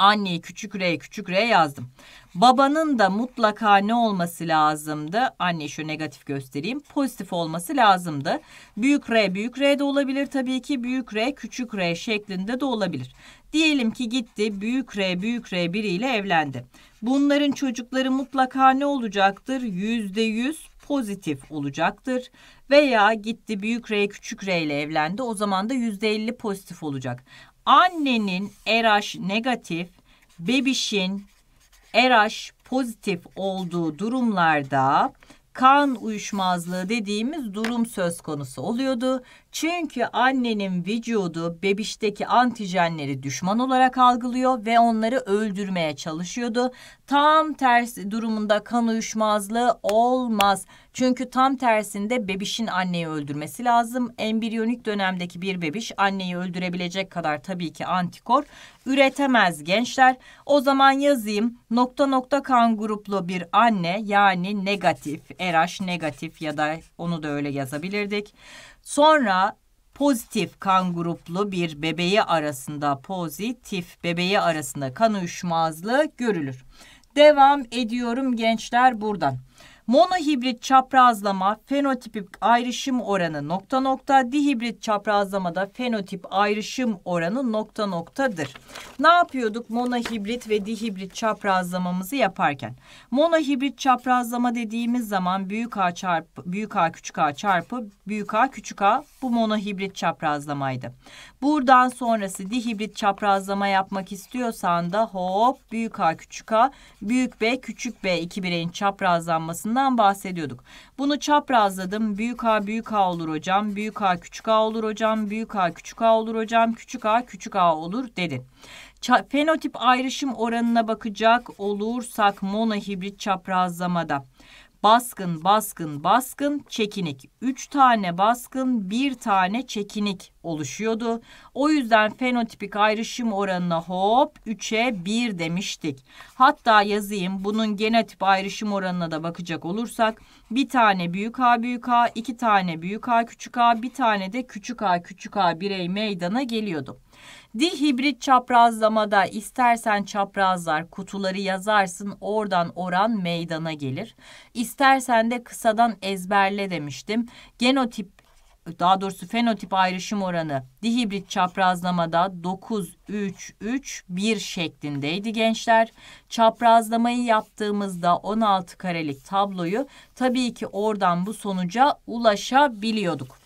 S1: Anneyi küçük R küçük R yazdım. Babanın da mutlaka ne olması lazımdı? Anne şu negatif göstereyim. Pozitif olması lazımdı. Büyük R büyük R de olabilir tabii ki. Büyük R küçük R şeklinde de olabilir. Diyelim ki gitti büyük R büyük R biriyle evlendi. Bunların çocukları mutlaka ne olacaktır? Yüzde yüz pozitif olacaktır. Veya gitti büyük R küçük R ile evlendi. O zaman da %50 pozitif olacak. Annenin RH negatif, bebişin RH pozitif olduğu durumlarda kan uyuşmazlığı dediğimiz durum söz konusu oluyordu. Çünkü annenin vücudu bebişteki antijenleri düşman olarak algılıyor ve onları öldürmeye çalışıyordu. Tam tersi durumunda kan uyuşmazlığı olmaz. Çünkü tam tersinde bebişin anneyi öldürmesi lazım. Embriyonik dönemdeki bir bebiş anneyi öldürebilecek kadar tabii ki antikor üretemez gençler. O zaman yazayım nokta nokta kan gruplu bir anne yani negatif, RH negatif ya da onu da öyle yazabilirdik. Sonra pozitif kan gruplu bir bebeği arasında pozitif bebeği arasında kan uyuşmazlığı görülür. Devam ediyorum gençler buradan. Monohibrit çaprazlama fenotipik ayrışım oranı nokta nokta, dihibrit çaprazlamada fenotip ayrışım oranı nokta noktadır. Ne yapıyorduk monohibrit ve dihibrit çaprazlamamızı yaparken? Monohibrit çaprazlama dediğimiz zaman büyük A çarpı büyük A küçük A çarpı büyük A küçük A bu monohibrit çaprazlamaydı. Buradan sonrası dihibrit çaprazlama yapmak istiyorsan da hop büyük A küçük A büyük B küçük B iki bireyin çaprazlanmasından oranından bahsediyorduk. Bunu çaprazladım. Büyük A büyük A olur hocam. Büyük A küçük A olur hocam. Büyük A küçük A olur hocam. Küçük A küçük A olur dedi. fenotip ayrışım oranına bakacak olursak monohibrit çaprazlamada baskın, baskın, baskın, çekinik. 3 tane baskın, 1 tane çekinik oluşuyordu. O yüzden fenotipik ayrışım oranına hop 3'e 1 demiştik. Hatta yazayım bunun genotip ayrışım oranına da bakacak olursak bir tane büyük A büyük A, iki tane büyük A küçük A, bir tane de küçük A küçük A birey meydana geliyordu. Dihibrit çaprazlamada istersen çaprazlar kutuları yazarsın oradan oran meydana gelir. İstersen de kısadan ezberle demiştim. Genotip daha doğrusu fenotip ayrışım oranı dihibrit çaprazlamada 9 3 3 1 şeklindeydi gençler. Çaprazlamayı yaptığımızda 16 karelik tabloyu tabii ki oradan bu sonuca ulaşabiliyorduk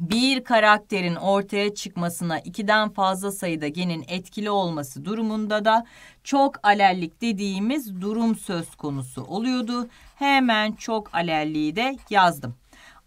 S1: bir karakterin ortaya çıkmasına ikiden fazla sayıda genin etkili olması durumunda da çok alellik dediğimiz durum söz konusu oluyordu. Hemen çok alelliği de yazdım.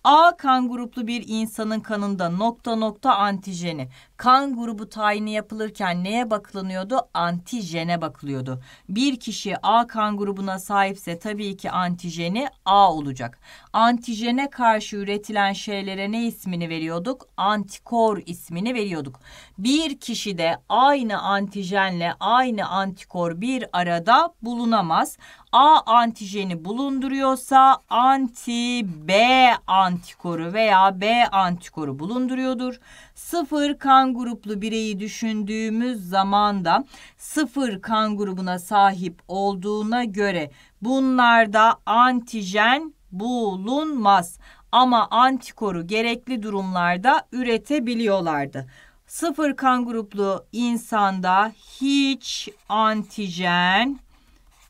S1: A kan gruplu bir insanın kanında nokta nokta antijeni Kan grubu tayini yapılırken neye bakılınıyordu? Antijene bakılıyordu. Bir kişi A kan grubuna sahipse tabii ki antijeni A olacak. Antijene karşı üretilen şeylere ne ismini veriyorduk? Antikor ismini veriyorduk. Bir kişi de aynı antijenle aynı antikor bir arada bulunamaz. A antijeni bulunduruyorsa anti B antikoru veya B antikoru bulunduruyordur sıfır kan gruplu bireyi düşündüğümüz zaman da sıfır kan grubuna sahip olduğuna göre bunlarda antijen bulunmaz ama antikoru gerekli durumlarda üretebiliyorlardı. Sıfır kan gruplu insanda hiç antijen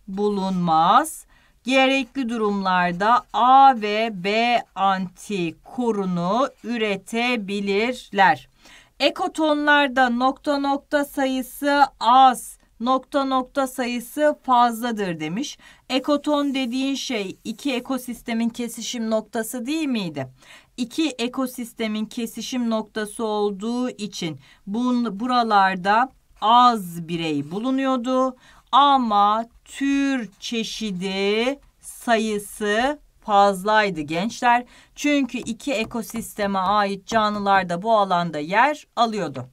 S1: bulunmaz. Gerekli durumlarda A ve B antikorunu üretebilirler. Ekotonlarda nokta nokta sayısı az, nokta nokta sayısı fazladır demiş. Ekoton dediğin şey iki ekosistemin kesişim noktası değil miydi? İki ekosistemin kesişim noktası olduğu için bun, buralarda az birey bulunuyordu ama tür çeşidi sayısı fazlaydı gençler. Çünkü iki ekosisteme ait canlılar da bu alanda yer alıyordu.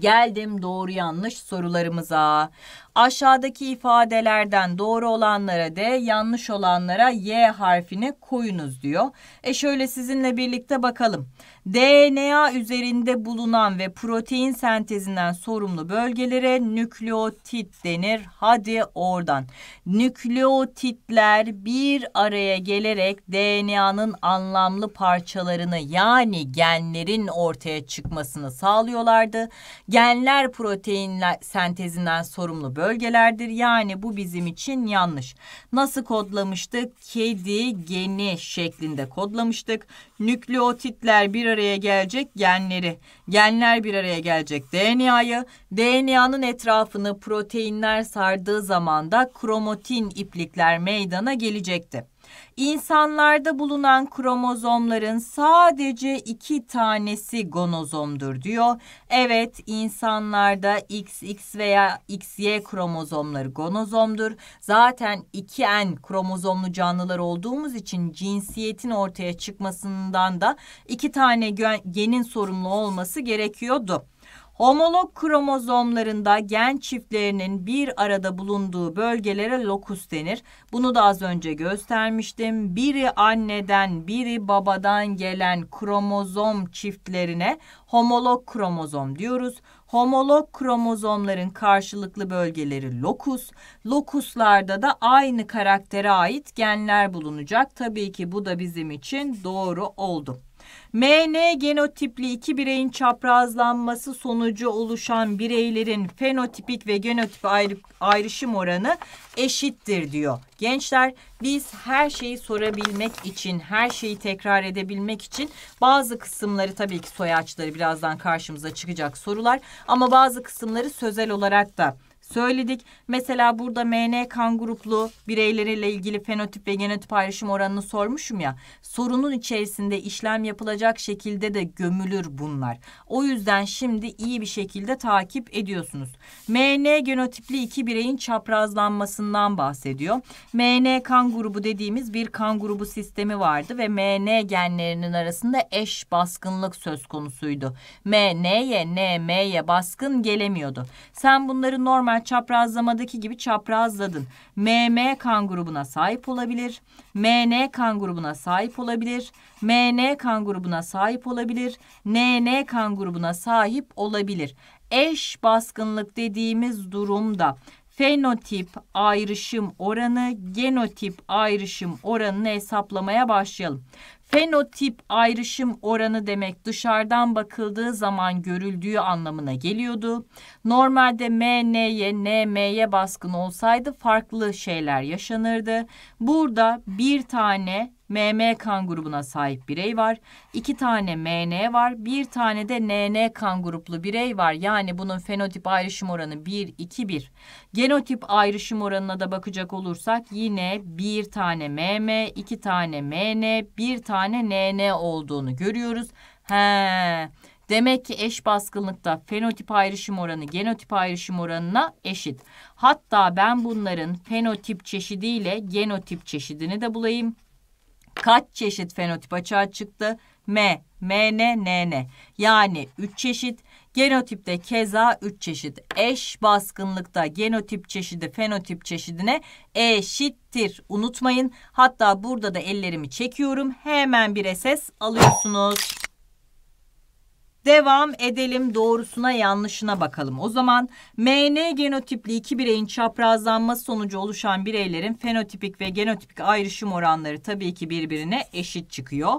S1: Geldim doğru yanlış sorularımıza. Aşağıdaki ifadelerden doğru olanlara D, yanlış olanlara Y harfini koyunuz diyor. E şöyle sizinle birlikte bakalım. DNA üzerinde bulunan ve protein sentezinden sorumlu bölgelere nükleotit denir. Hadi oradan. Nükleotitler bir araya gelerek DNA'nın anlamlı parçalarını yani genlerin ortaya çıkmasını sağlıyorlardı. Genler protein sentezinden sorumlu bölgeler bölgelerdir. Yani bu bizim için yanlış. Nasıl kodlamıştık? Kedi geni şeklinde kodlamıştık. Nükleotitler bir araya gelecek genleri. Genler bir araya gelecek DNA'yı. DNA'nın etrafını proteinler sardığı zaman da kromatin iplikler meydana gelecekti. İnsanlarda bulunan kromozomların sadece iki tanesi gonozomdur diyor. Evet insanlarda XX veya XY kromozomları gonozomdur. Zaten 2N kromozomlu canlılar olduğumuz için cinsiyetin ortaya çıkmasından da iki tane genin sorumlu olması gerekiyordu. Homolog kromozomlarında gen çiftlerinin bir arada bulunduğu bölgelere lokus denir. Bunu da az önce göstermiştim. Biri anneden, biri babadan gelen kromozom çiftlerine homolog kromozom diyoruz. Homolog kromozomların karşılıklı bölgeleri lokus. Lokuslarda da aynı karaktere ait genler bulunacak. Tabii ki bu da bizim için doğru oldu. MN genotipli iki bireyin çaprazlanması sonucu oluşan bireylerin fenotipik ve genotip ayrı, ayrışım oranı eşittir diyor. Gençler biz her şeyi sorabilmek için, her şeyi tekrar edebilmek için bazı kısımları tabii ki soyaçları birazdan karşımıza çıkacak sorular ama bazı kısımları sözel olarak da söyledik. Mesela burada MN kan gruplu bireyleriyle ilgili fenotip ve genotip ayrışım oranını sormuşum ya. Sorunun içerisinde işlem yapılacak şekilde de gömülür bunlar. O yüzden şimdi iyi bir şekilde takip ediyorsunuz. MN genotipli iki bireyin çaprazlanmasından bahsediyor. MN kan grubu dediğimiz bir kan grubu sistemi vardı ve MN genlerinin arasında eş baskınlık söz konusuydu. MN'ye NM'ye baskın gelemiyordu. Sen bunları normal sen çaprazlamadaki gibi çaprazladın. MM kan grubuna sahip olabilir. MN kan grubuna sahip olabilir. MN kan grubuna sahip olabilir. NN kan grubuna sahip olabilir. Eş baskınlık dediğimiz durumda fenotip ayrışım oranı, genotip ayrışım oranını hesaplamaya başlayalım. Fenotip ayrışım oranı demek dışarıdan bakıldığı zaman görüldüğü anlamına geliyordu. Normalde MN'ye NM'ye baskın olsaydı farklı şeyler yaşanırdı. Burada bir tane MM kan grubuna sahip birey var. 2 tane MN var. Bir tane de NN kan gruplu birey var. Yani bunun fenotip ayrışım oranı 1, 2, 1. Genotip ayrışım oranına da bakacak olursak yine bir tane MM, iki tane MN, bir tane NN olduğunu görüyoruz. He. Demek ki eş baskınlıkta fenotip ayrışım oranı genotip ayrışım oranına eşit. Hatta ben bunların fenotip çeşidiyle genotip çeşidini de bulayım. Kaç çeşit fenotip açığa çıktı? M, M, N, N, N. Yani 3 çeşit. Genotipte keza 3 çeşit. Eş baskınlıkta genotip çeşidi fenotip çeşidine eşittir. Unutmayın. Hatta burada da ellerimi çekiyorum. Hemen bir ses alıyorsunuz. Devam edelim doğrusuna yanlışına bakalım. O zaman MN genotipli iki bireyin çaprazlanması sonucu oluşan bireylerin fenotipik ve genotipik ayrışım oranları tabii ki birbirine eşit çıkıyor.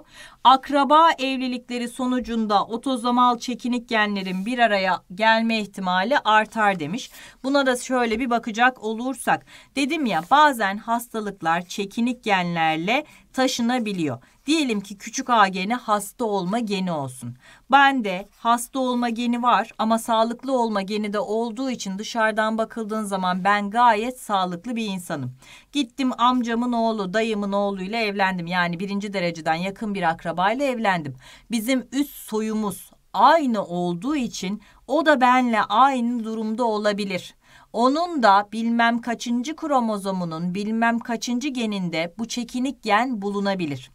S1: Akraba evlilikleri sonucunda otozomal çekinik genlerin bir araya gelme ihtimali artar demiş. Buna da şöyle bir bakacak olursak dedim ya bazen hastalıklar çekinik genlerle taşınabiliyor. Diyelim ki küçük A geni hasta olma geni olsun. Ben de hasta olma geni var ama sağlıklı olma geni de olduğu için dışarıdan bakıldığın zaman ben gayet sağlıklı bir insanım. Gittim amcamın oğlu, dayımın oğluyla evlendim. Yani birinci dereceden yakın bir akrabayla evlendim. Bizim üst soyumuz aynı olduğu için o da benle aynı durumda olabilir. Onun da bilmem kaçıncı kromozomunun bilmem kaçıncı geninde bu çekinik gen bulunabilir.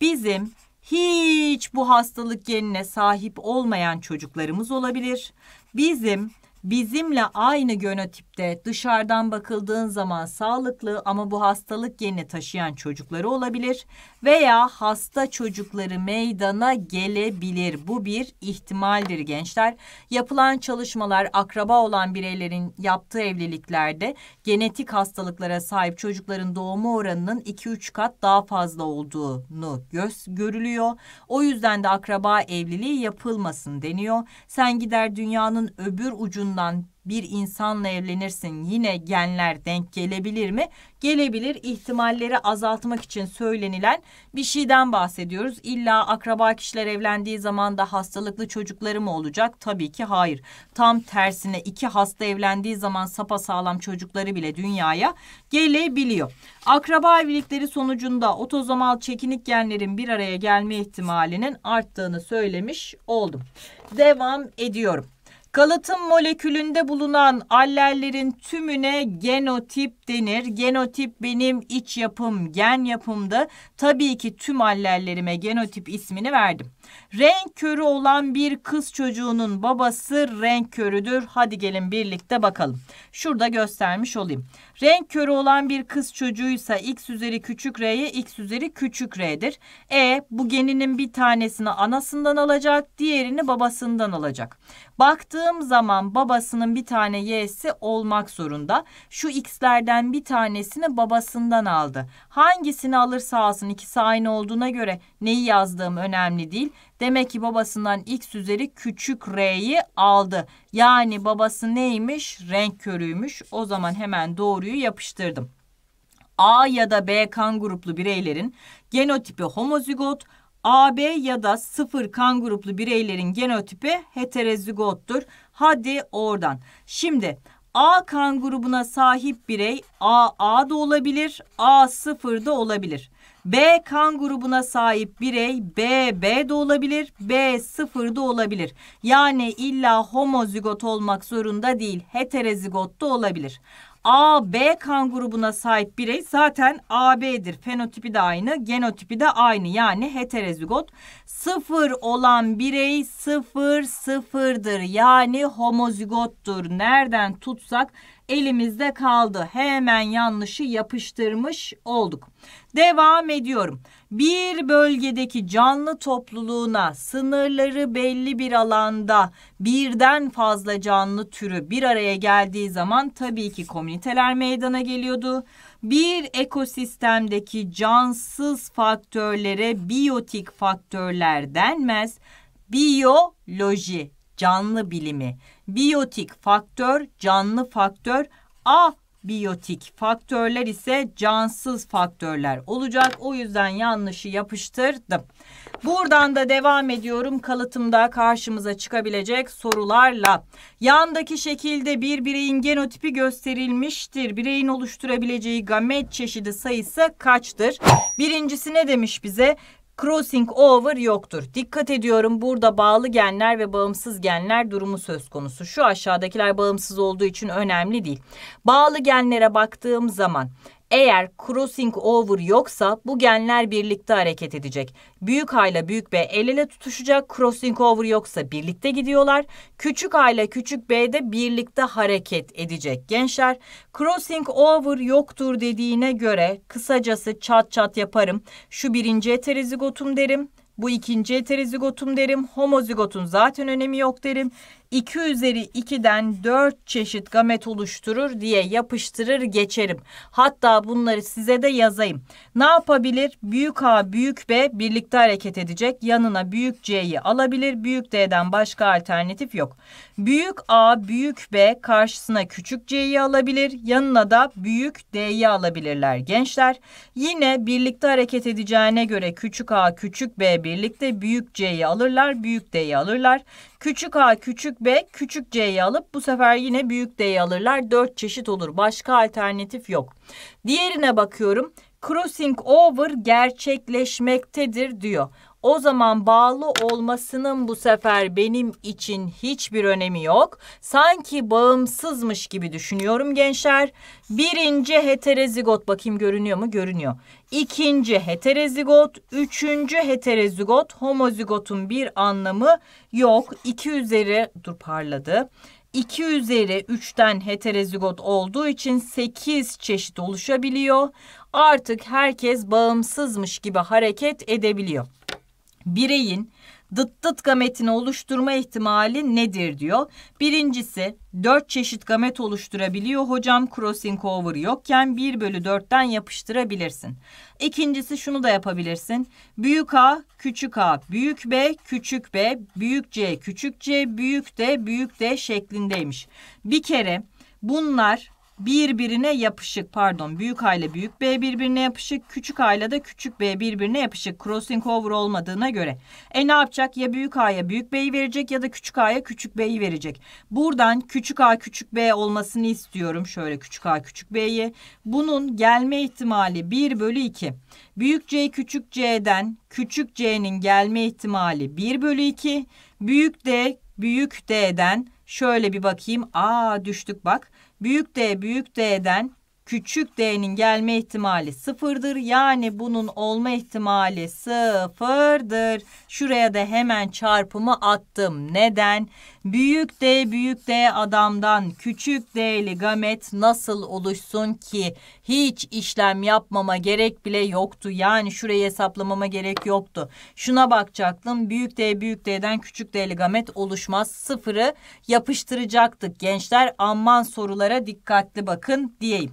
S1: Bizim hiç bu hastalık genine sahip olmayan çocuklarımız olabilir. Bizim bizimle aynı genotipte dışarıdan bakıldığın zaman sağlıklı ama bu hastalık geni taşıyan çocukları olabilir veya hasta çocukları meydana gelebilir. Bu bir ihtimaldir gençler. Yapılan çalışmalar akraba olan bireylerin yaptığı evliliklerde genetik hastalıklara sahip çocukların doğumu oranının 2-3 kat daha fazla olduğunu göz görülüyor. O yüzden de akraba evliliği yapılmasın deniyor. Sen gider dünyanın öbür ucunda grubundan bir insanla evlenirsin yine genler denk gelebilir mi? Gelebilir. ihtimalleri azaltmak için söylenilen bir şeyden bahsediyoruz. İlla akraba kişiler evlendiği zaman da hastalıklı çocukları mı olacak? Tabii ki hayır. Tam tersine iki hasta evlendiği zaman sapasağlam çocukları bile dünyaya gelebiliyor. Akraba evlilikleri sonucunda otozomal çekinik genlerin bir araya gelme ihtimalinin arttığını söylemiş oldum. Devam ediyorum. Kalıtım molekülünde bulunan allerlerin tümüne genotip denir. Genotip benim iç yapım, gen yapımda. Tabii ki tüm allerlerime genotip ismini verdim. Renk körü olan bir kız çocuğunun babası renk körüdür. Hadi gelin birlikte bakalım. Şurada göstermiş olayım. Renk körü olan bir kız çocuğuysa x üzeri küçük r'ye x üzeri küçük r'dir. E bu geninin bir tanesini anasından alacak, diğerini babasından alacak. Baktığım zaman babasının bir tane y'si olmak zorunda. Şu x'lerden bir tanesini babasından aldı. Hangisini alırsa alsın ikisi aynı olduğuna göre neyi yazdığım önemli değil. Demek ki babasından x üzeri küçük r'yi aldı. Yani babası neymiş? Renk körüymüş. O zaman hemen doğruyu yapıştırdım. A ya da B kan gruplu bireylerin genotipi homozigot, AB ya da sıfır kan gruplu bireylerin genotipi heterozigottur. Hadi oradan. Şimdi A kan grubuna sahip birey AA da olabilir, A0 da olabilir. B kan grubuna sahip birey BB de olabilir, B0 da olabilir. Yani illa homozigot olmak zorunda değil, heterozigot da olabilir. AB kan grubuna sahip birey zaten AB'dir. Fenotipi de aynı, genotipi de aynı. Yani heterozigot. Sıfır olan birey sıfır sıfırdır. Yani homozigottur. Nereden tutsak elimizde kaldı. Hemen yanlışı yapıştırmış olduk. Devam ediyorum. Bir bölgedeki canlı topluluğuna sınırları belli bir alanda birden fazla canlı türü bir araya geldiği zaman tabii ki komüniteler meydana geliyordu. Bir ekosistemdeki cansız faktörlere biyotik faktörler denmez. Biyoloji canlı bilimi. Biyotik faktör, canlı faktör, a biyotik faktörler ise cansız faktörler olacak. O yüzden yanlışı yapıştırdım. Buradan da devam ediyorum kalıtımda karşımıza çıkabilecek sorularla. Yandaki şekilde bir bireyin genotipi gösterilmiştir. Bireyin oluşturabileceği gamet çeşidi sayısı kaçtır? Birincisi ne demiş bize? crossing over yoktur. Dikkat ediyorum burada bağlı genler ve bağımsız genler durumu söz konusu. Şu aşağıdakiler bağımsız olduğu için önemli değil. Bağlı genlere baktığım zaman eğer crossing over yoksa bu genler birlikte hareket edecek. Büyük A ile büyük B el ele tutuşacak. Crossing over yoksa birlikte gidiyorlar. Küçük A ile küçük B de birlikte hareket edecek gençler. Crossing over yoktur dediğine göre kısacası çat çat yaparım. Şu birinci heterozigotum derim. Bu ikinci heterozigotum derim. Homozigotun zaten önemi yok derim. 2 üzeri 2'den 4 çeşit gamet oluşturur diye yapıştırır geçerim. Hatta bunları size de yazayım. Ne yapabilir? Büyük A büyük B birlikte hareket edecek. Yanına büyük C'yi alabilir. Büyük D'den başka alternatif yok. Büyük A büyük B karşısına küçük C'yi alabilir. Yanına da büyük D'yi alabilirler gençler. Yine birlikte hareket edeceğine göre küçük A küçük B birlikte büyük C'yi alırlar. Büyük D'yi alırlar. Küçük A, küçük B, küçük C'yi alıp bu sefer yine büyük D'yi alırlar. Dört çeşit olur. Başka alternatif yok. Diğerine bakıyorum. Crossing over gerçekleşmektedir diyor. O zaman bağlı olmasının bu sefer benim için hiçbir önemi yok. Sanki bağımsızmış gibi düşünüyorum gençler. Birinci heterozigot bakayım görünüyor mu? Görünüyor. İkinci heterozigot, üçüncü heterozigot, homozigotun bir anlamı yok. İki üzeri dur parladı. 2 üzeri 3'ten heterozigot olduğu için 8 çeşit oluşabiliyor. Artık herkes bağımsızmış gibi hareket edebiliyor bireyin dıt dıt gametini oluşturma ihtimali nedir diyor. Birincisi 4 çeşit gamet oluşturabiliyor hocam crossing over yokken 1 bölü 4'ten yapıştırabilirsin. İkincisi şunu da yapabilirsin. Büyük A, küçük A, büyük B, küçük B, büyük C, küçük C, büyük D, büyük D şeklindeymiş. Bir kere bunlar birbirine yapışık pardon büyük A ile büyük B birbirine yapışık küçük A ile de küçük B birbirine yapışık crossing over olmadığına göre. E ne yapacak ya büyük A'ya büyük B'yi verecek ya da küçük A'ya küçük B'yi verecek. Buradan küçük A küçük B olmasını istiyorum şöyle küçük A küçük B'yi. Bunun gelme ihtimali 1 bölü 2. Büyük C küçük C'den küçük C'nin gelme ihtimali 1 bölü 2. Büyük D büyük D'den şöyle bir bakayım. Aa düştük bak. Büyük D büyük D'den küçük d'nin gelme ihtimali sıfırdır. Yani bunun olma ihtimali sıfırdır. Şuraya da hemen çarpımı attım. Neden? Büyük d büyük d adamdan küçük d'li gamet nasıl oluşsun ki? Hiç işlem yapmama gerek bile yoktu. Yani şurayı hesaplamama gerek yoktu. Şuna bakacaktım. Büyük d büyük d'den küçük d'li gamet oluşmaz. Sıfırı yapıştıracaktık gençler. Amman sorulara dikkatli bakın diyeyim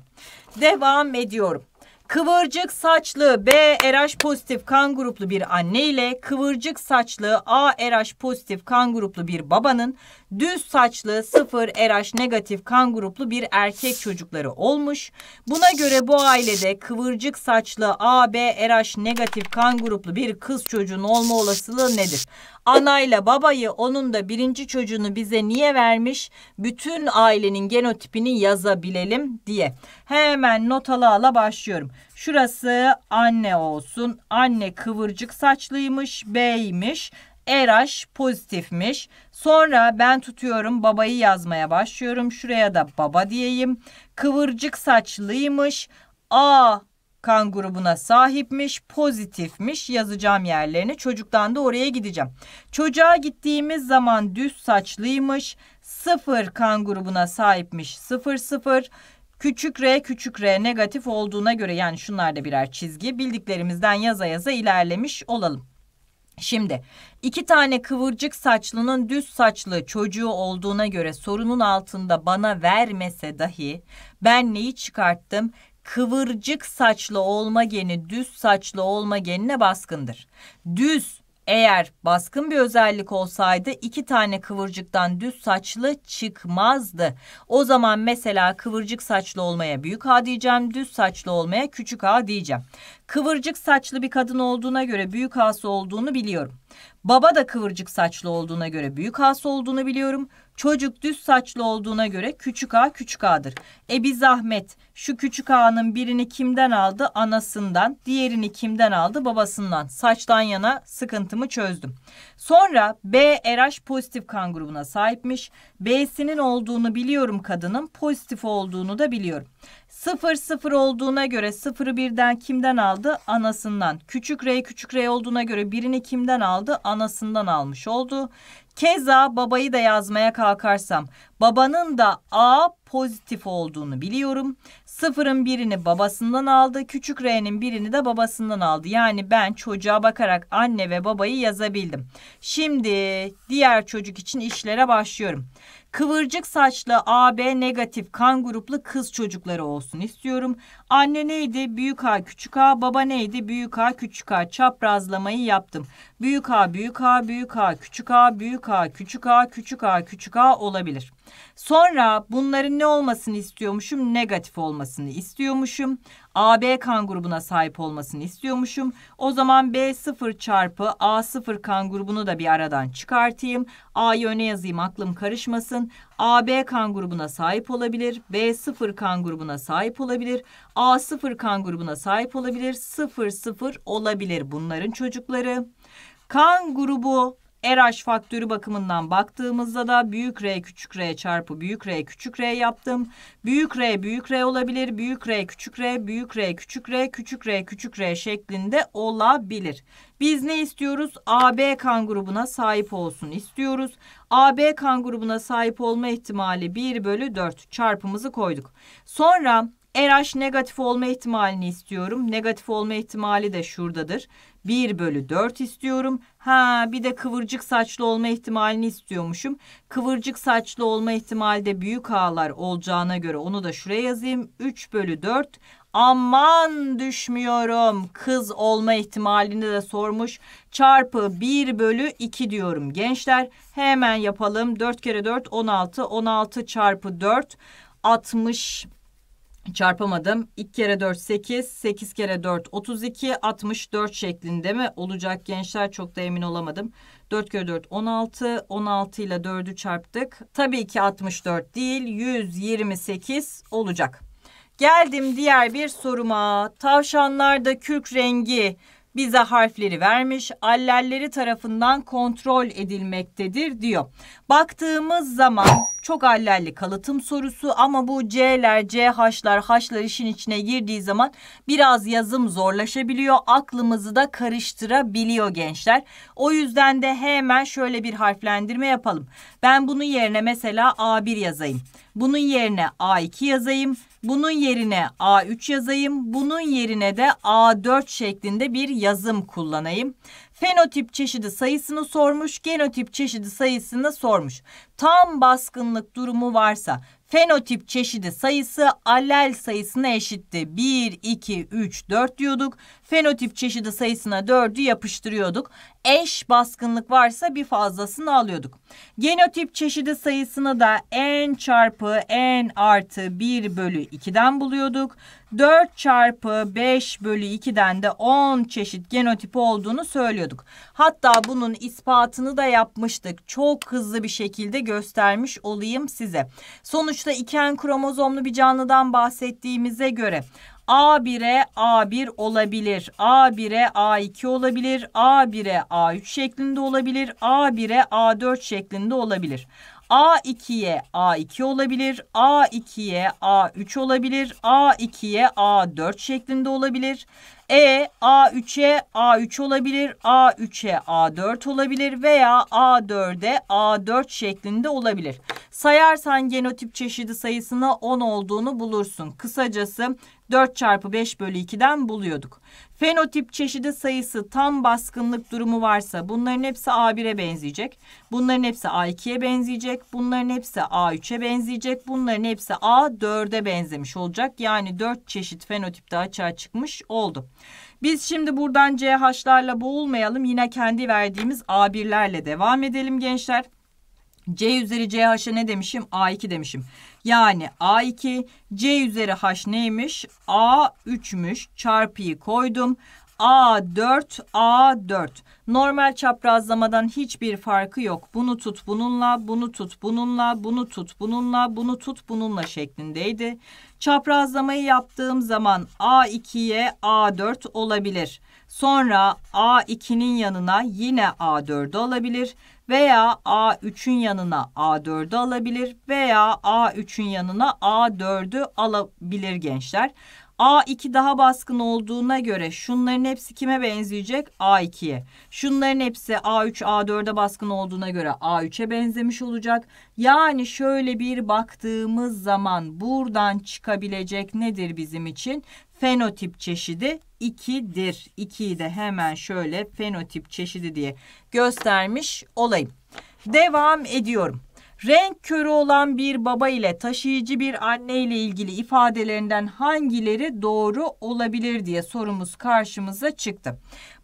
S1: devam ediyorum. Kıvırcık saçlı B RH pozitif kan gruplu bir anne ile kıvırcık saçlı A RH pozitif kan gruplu bir babanın düz saçlı, sıfır RH negatif kan gruplu bir erkek çocukları olmuş. Buna göre bu ailede kıvırcık saçlı AB RH negatif kan gruplu bir kız çocuğun olma olasılığı nedir? Anayla babayı onun da birinci çocuğunu bize niye vermiş? Bütün ailenin genotipini yazabilelim diye. Hemen not ala ala başlıyorum. Şurası anne olsun. Anne kıvırcık saçlıymış, B'ymiş. RH pozitifmiş. Sonra ben tutuyorum babayı yazmaya başlıyorum. Şuraya da baba diyeyim. Kıvırcık saçlıymış. A kan grubuna sahipmiş, pozitifmiş yazacağım yerlerini. Çocuktan da oraya gideceğim. Çocuğa gittiğimiz zaman düz saçlıymış, sıfır kan grubuna sahipmiş, sıfır sıfır. Küçük R küçük R negatif olduğuna göre yani şunlar da birer çizgi bildiklerimizden yaza yaza ilerlemiş olalım. Şimdi iki tane kıvırcık saçlının düz saçlı çocuğu olduğuna göre sorunun altında bana vermese dahi ben neyi çıkarttım? Kıvırcık saçlı olma geni düz saçlı olma genine baskındır. Düz eğer baskın bir özellik olsaydı iki tane kıvırcıktan düz saçlı çıkmazdı. O zaman mesela kıvırcık saçlı olmaya büyük A diyeceğim, düz saçlı olmaya küçük A diyeceğim. Kıvırcık saçlı bir kadın olduğuna göre büyük A'sı olduğunu biliyorum. Baba da kıvırcık saçlı olduğuna göre büyük A'sı olduğunu biliyorum. Çocuk düz saçlı olduğuna göre küçük A küçük A'dır. Ebi zahmet şu küçük A'nın birini kimden aldı? Anasından. Diğerini kimden aldı? Babasından. Saçtan yana sıkıntımı çözdüm. Sonra B RH pozitif kan grubuna sahipmiş. B'sinin olduğunu biliyorum kadının. Pozitif olduğunu da biliyorum. 0 0 olduğuna göre 0'ı birden kimden aldı? Anasından. Küçük R küçük R olduğuna göre birini kimden aldı? Anasından almış oldu. Keza babayı da yazmaya kalkarsam babanın da A pozitif olduğunu biliyorum. Sıfırın birini babasından aldı. Küçük R'nin birini de babasından aldı. Yani ben çocuğa bakarak anne ve babayı yazabildim. Şimdi diğer çocuk için işlere başlıyorum. Kıvırcık saçlı AB negatif kan gruplu kız çocukları olsun istiyorum. Anne neydi? Büyük A küçük A. Baba neydi? Büyük A küçük A. Çaprazlamayı yaptım. Büyük A büyük A büyük A küçük A büyük A küçük A küçük A küçük A olabilir. Sonra bunların ne olmasını istiyormuşum? Negatif olmasını istiyormuşum. AB kan grubuna sahip olmasını istiyormuşum. O zaman B0 çarpı A0 kan grubunu da bir aradan çıkartayım. A'yı öne yazayım aklım karışmasın. AB kan grubuna sahip olabilir. B0 kan grubuna sahip olabilir. A0 kan grubuna sahip olabilir. 0 0 olabilir bunların çocukları. Kan grubu RH faktörü bakımından baktığımızda da büyük R küçük R çarpı büyük R küçük R yaptım. Büyük R büyük R olabilir. Büyük R küçük R büyük R küçük R küçük R küçük R şeklinde olabilir. Biz ne istiyoruz? AB kan grubuna sahip olsun istiyoruz. AB kan grubuna sahip olma ihtimali 1 bölü 4 çarpımızı koyduk. Sonra RH negatif olma ihtimalini istiyorum. Negatif olma ihtimali de şuradadır. 1 bölü 4 istiyorum. Ha bir de kıvırcık saçlı olma ihtimalini istiyormuşum. Kıvırcık saçlı olma ihtimali de büyük ağlar olacağına göre onu da şuraya yazayım. 3 bölü 4 aman düşmüyorum kız olma ihtimalini de sormuş. Çarpı 1 bölü 2 diyorum gençler. Hemen yapalım 4 kere 4 16 16 çarpı 4 60 çarpamadım. 2 kere 4 8, 8 kere 4 32, 64 şeklinde mi olacak gençler çok da emin olamadım. 4 kere 4 16, 16 ile 4'ü çarptık. Tabii ki 64 değil 128 olacak. Geldim diğer bir soruma. Tavşanlarda kürk rengi bize harfleri vermiş, allelleri tarafından kontrol edilmektedir diyor. Baktığımız zaman çok allelli kalıtım sorusu ama bu C'ler, CH'lar, H'lar işin içine girdiği zaman biraz yazım zorlaşabiliyor. Aklımızı da karıştırabiliyor gençler. O yüzden de hemen şöyle bir harflendirme yapalım. Ben bunun yerine mesela A1 yazayım. Bunun yerine A2 yazayım. Bunun yerine A3 yazayım. Bunun yerine de A4 şeklinde bir yazım kullanayım. Fenotip çeşidi sayısını sormuş, genotip çeşidi sayısını sormuş. Tam baskınlık durumu varsa Fenotip çeşidi sayısı allel sayısına eşitti. 1, 2, 3, 4 diyorduk. Fenotip çeşidi sayısına 4'ü yapıştırıyorduk. Eş baskınlık varsa bir fazlasını alıyorduk. Genotip çeşidi sayısını da n çarpı n artı 1 bölü 2'den buluyorduk. 4 çarpı 5 bölü 2'den de 10 çeşit genotipi olduğunu söylüyorduk. Hatta bunun ispatını da yapmıştık. Çok hızlı bir şekilde göstermiş olayım size. Sonuçta iken kromozomlu bir canlıdan bahsettiğimize göre A1'e A1 olabilir. A1'e A2 olabilir. A1'e A3 şeklinde olabilir. A1'e A4 şeklinde olabilir. A2'ye A2 olabilir, A2'ye A3 olabilir, A2'ye A4 şeklinde olabilir. E A3'e A3 olabilir, A3'e A4 olabilir veya A4'e A4 şeklinde olabilir. Sayarsan genotip çeşidi sayısına 10 olduğunu bulursun. Kısacası 4 çarpı 5 bölü 2'den buluyorduk. Fenotip çeşidi sayısı tam baskınlık durumu varsa bunların hepsi A1'e benzeyecek. Bunların hepsi A2'ye benzeyecek. Bunların hepsi A3'e benzeyecek. Bunların hepsi A4'e benzemiş olacak. Yani 4 çeşit fenotipte açığa çıkmış oldu. Biz şimdi buradan CH'larla boğulmayalım. Yine kendi verdiğimiz A1'lerle devam edelim gençler. C üzeri CH'a ne demişim? A2 demişim. Yani A2 C üzeri H neymiş? A3'müş çarpıyı koydum. A4, A4. Normal çaprazlamadan hiçbir farkı yok. Bunu tut bununla, bunu tut bununla, bunu tut bununla, bunu tut bununla şeklindeydi. Çaprazlamayı yaptığım zaman A2'ye A4 olabilir. Sonra A2'nin yanına yine A4'ü olabilir veya A3'ün yanına A4'ü alabilir veya A3'ün yanına A4'ü alabilir gençler. A2 daha baskın olduğuna göre şunların hepsi kime benzeyecek? A2'ye. Şunların hepsi A3, A4'e baskın olduğuna göre A3'e benzemiş olacak. Yani şöyle bir baktığımız zaman buradan çıkabilecek nedir bizim için? Fenotip çeşidi 2'dir. 2'yi de hemen şöyle fenotip çeşidi diye göstermiş olayım. Devam ediyorum. Renk körü olan bir baba ile taşıyıcı bir anne ile ilgili ifadelerinden hangileri doğru olabilir diye sorumuz karşımıza çıktı.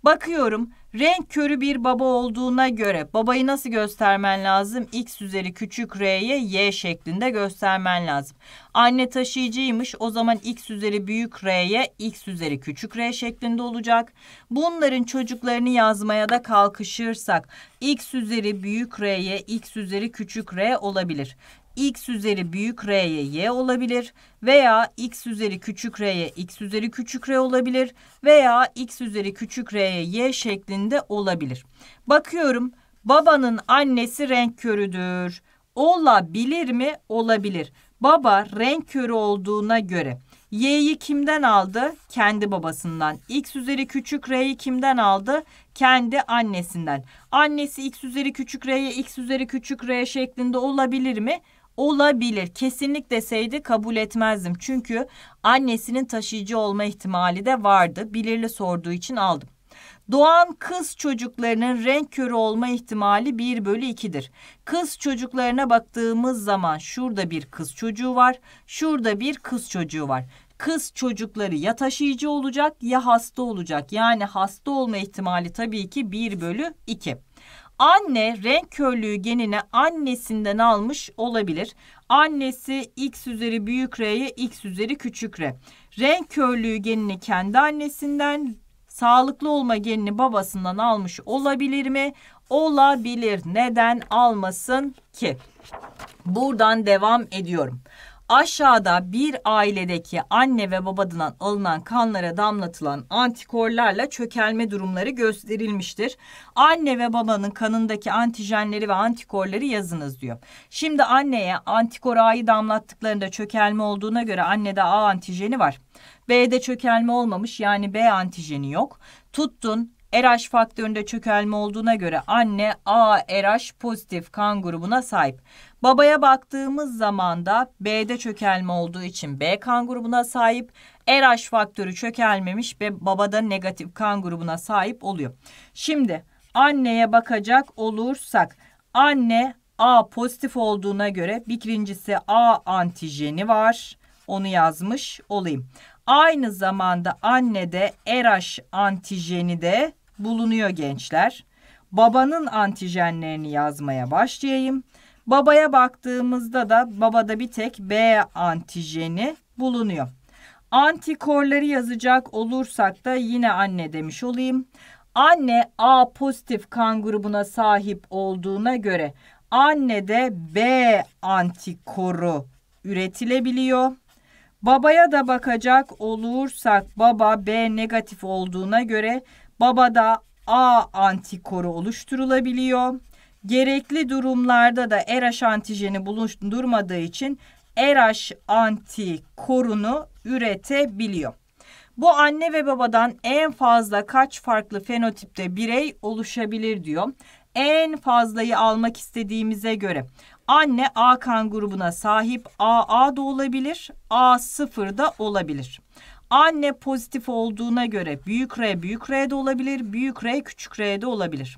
S1: Bakıyorum renk körü bir baba olduğuna göre babayı nasıl göstermen lazım? X üzeri küçük R'ye Y şeklinde göstermen lazım. Anne taşıyıcıymış o zaman X üzeri büyük R'ye X üzeri küçük R şeklinde olacak. Bunların çocuklarını yazmaya da kalkışırsak X üzeri büyük R'ye X üzeri küçük R olabilir x üzeri büyük r'ye y olabilir veya x üzeri küçük r'ye x üzeri küçük r olabilir veya x üzeri küçük r'ye y şeklinde olabilir. Bakıyorum babanın annesi renk körüdür. Olabilir mi? Olabilir. Baba renk körü olduğuna göre y'yi kimden aldı? Kendi babasından. x üzeri küçük r'yi kimden aldı? Kendi annesinden. Annesi x üzeri küçük r'ye x üzeri küçük r şeklinde olabilir mi? olabilir. Kesinlik deseydi kabul etmezdim. Çünkü annesinin taşıyıcı olma ihtimali de vardı. Bilirli sorduğu için aldım. Doğan kız çocuklarının renk körü olma ihtimali 1 bölü 2'dir. Kız çocuklarına baktığımız zaman şurada bir kız çocuğu var, şurada bir kız çocuğu var. Kız çocukları ya taşıyıcı olacak ya hasta olacak. Yani hasta olma ihtimali tabii ki 1 bölü 2. Anne renk körlüğü genini annesinden almış olabilir. Annesi x üzeri büyük R'ye x üzeri küçük R. Renk körlüğü genini kendi annesinden, sağlıklı olma genini babasından almış olabilir mi? Olabilir. Neden almasın ki? Buradan devam ediyorum aşağıda bir ailedeki anne ve babadan alınan kanlara damlatılan antikorlarla çökelme durumları gösterilmiştir. Anne ve babanın kanındaki antijenleri ve antikorları yazınız diyor. Şimdi anneye antikor A'yı damlattıklarında çökelme olduğuna göre annede A antijeni var. B'de çökelme olmamış yani B antijeni yok. Tuttun RH faktöründe çökelme olduğuna göre anne A RH pozitif kan grubuna sahip. Babaya baktığımız zaman da B'de çökelme olduğu için B kan grubuna sahip. RH er faktörü çökelmemiş ve babada negatif kan grubuna sahip oluyor. Şimdi anneye bakacak olursak anne A pozitif olduğuna göre birincisi A antijeni var. Onu yazmış olayım. Aynı zamanda annede RH er antijeni de bulunuyor gençler. Babanın antijenlerini yazmaya başlayayım. Babaya baktığımızda da babada bir tek B antijeni bulunuyor. Antikorları yazacak olursak da yine anne demiş olayım. Anne A pozitif kan grubuna sahip olduğuna göre anne de B antikoru üretilebiliyor. Babaya da bakacak olursak baba B negatif olduğuna göre babada A antikoru oluşturulabiliyor. Gerekli durumlarda da RH antijeni bulundurmadığı için RH antikorunu üretebiliyor. Bu anne ve babadan en fazla kaç farklı fenotipte birey oluşabilir diyor. En fazlayı almak istediğimize göre anne A kan grubuna sahip AA da olabilir, A0 da olabilir. Anne pozitif olduğuna göre büyük R büyük R de olabilir, büyük R küçük R de olabilir.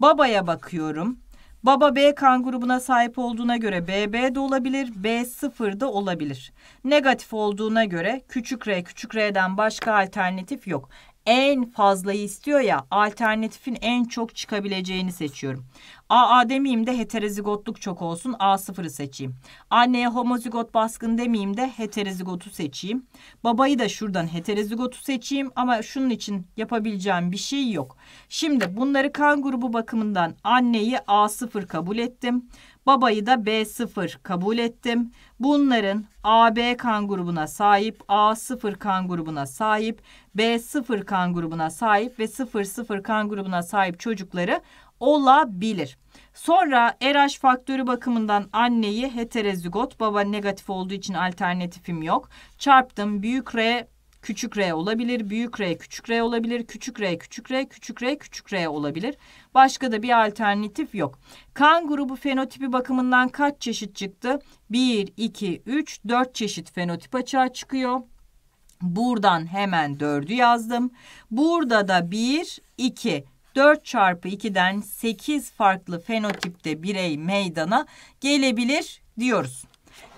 S1: Babaya bakıyorum. Baba B kan grubuna sahip olduğuna göre BB de olabilir, B0 da olabilir. Negatif olduğuna göre küçük R küçük R'den başka alternatif yok en fazlayı istiyor ya alternatifin en çok çıkabileceğini seçiyorum. AA demeyeyim de heterozigotluk çok olsun A sıfırı seçeyim. Anneye homozigot baskın demeyeyim de heterozigotu seçeyim. Babayı da şuradan heterozigotu seçeyim ama şunun için yapabileceğim bir şey yok. Şimdi bunları kan grubu bakımından anneyi A sıfır kabul ettim. Babayı da B0 kabul ettim. Bunların AB kan grubuna sahip, A0 kan grubuna sahip B0 kan grubuna sahip ve 00 kan grubuna sahip çocukları olabilir. Sonra RH faktörü bakımından anneyi heterozigot, baba negatif olduğu için alternatifim yok. Çarptım büyük R küçük R olabilir, büyük R küçük R olabilir, küçük R küçük R küçük R küçük R olabilir. Başka da bir alternatif yok. Kan grubu fenotipi bakımından kaç çeşit çıktı? 1, 2, 3, 4 çeşit fenotip açığa çıkıyor. Buradan hemen 4'ü yazdım. Burada da 1, 2. 4 çarpı 2'den 8 farklı fenotipte birey meydana gelebilir diyoruz.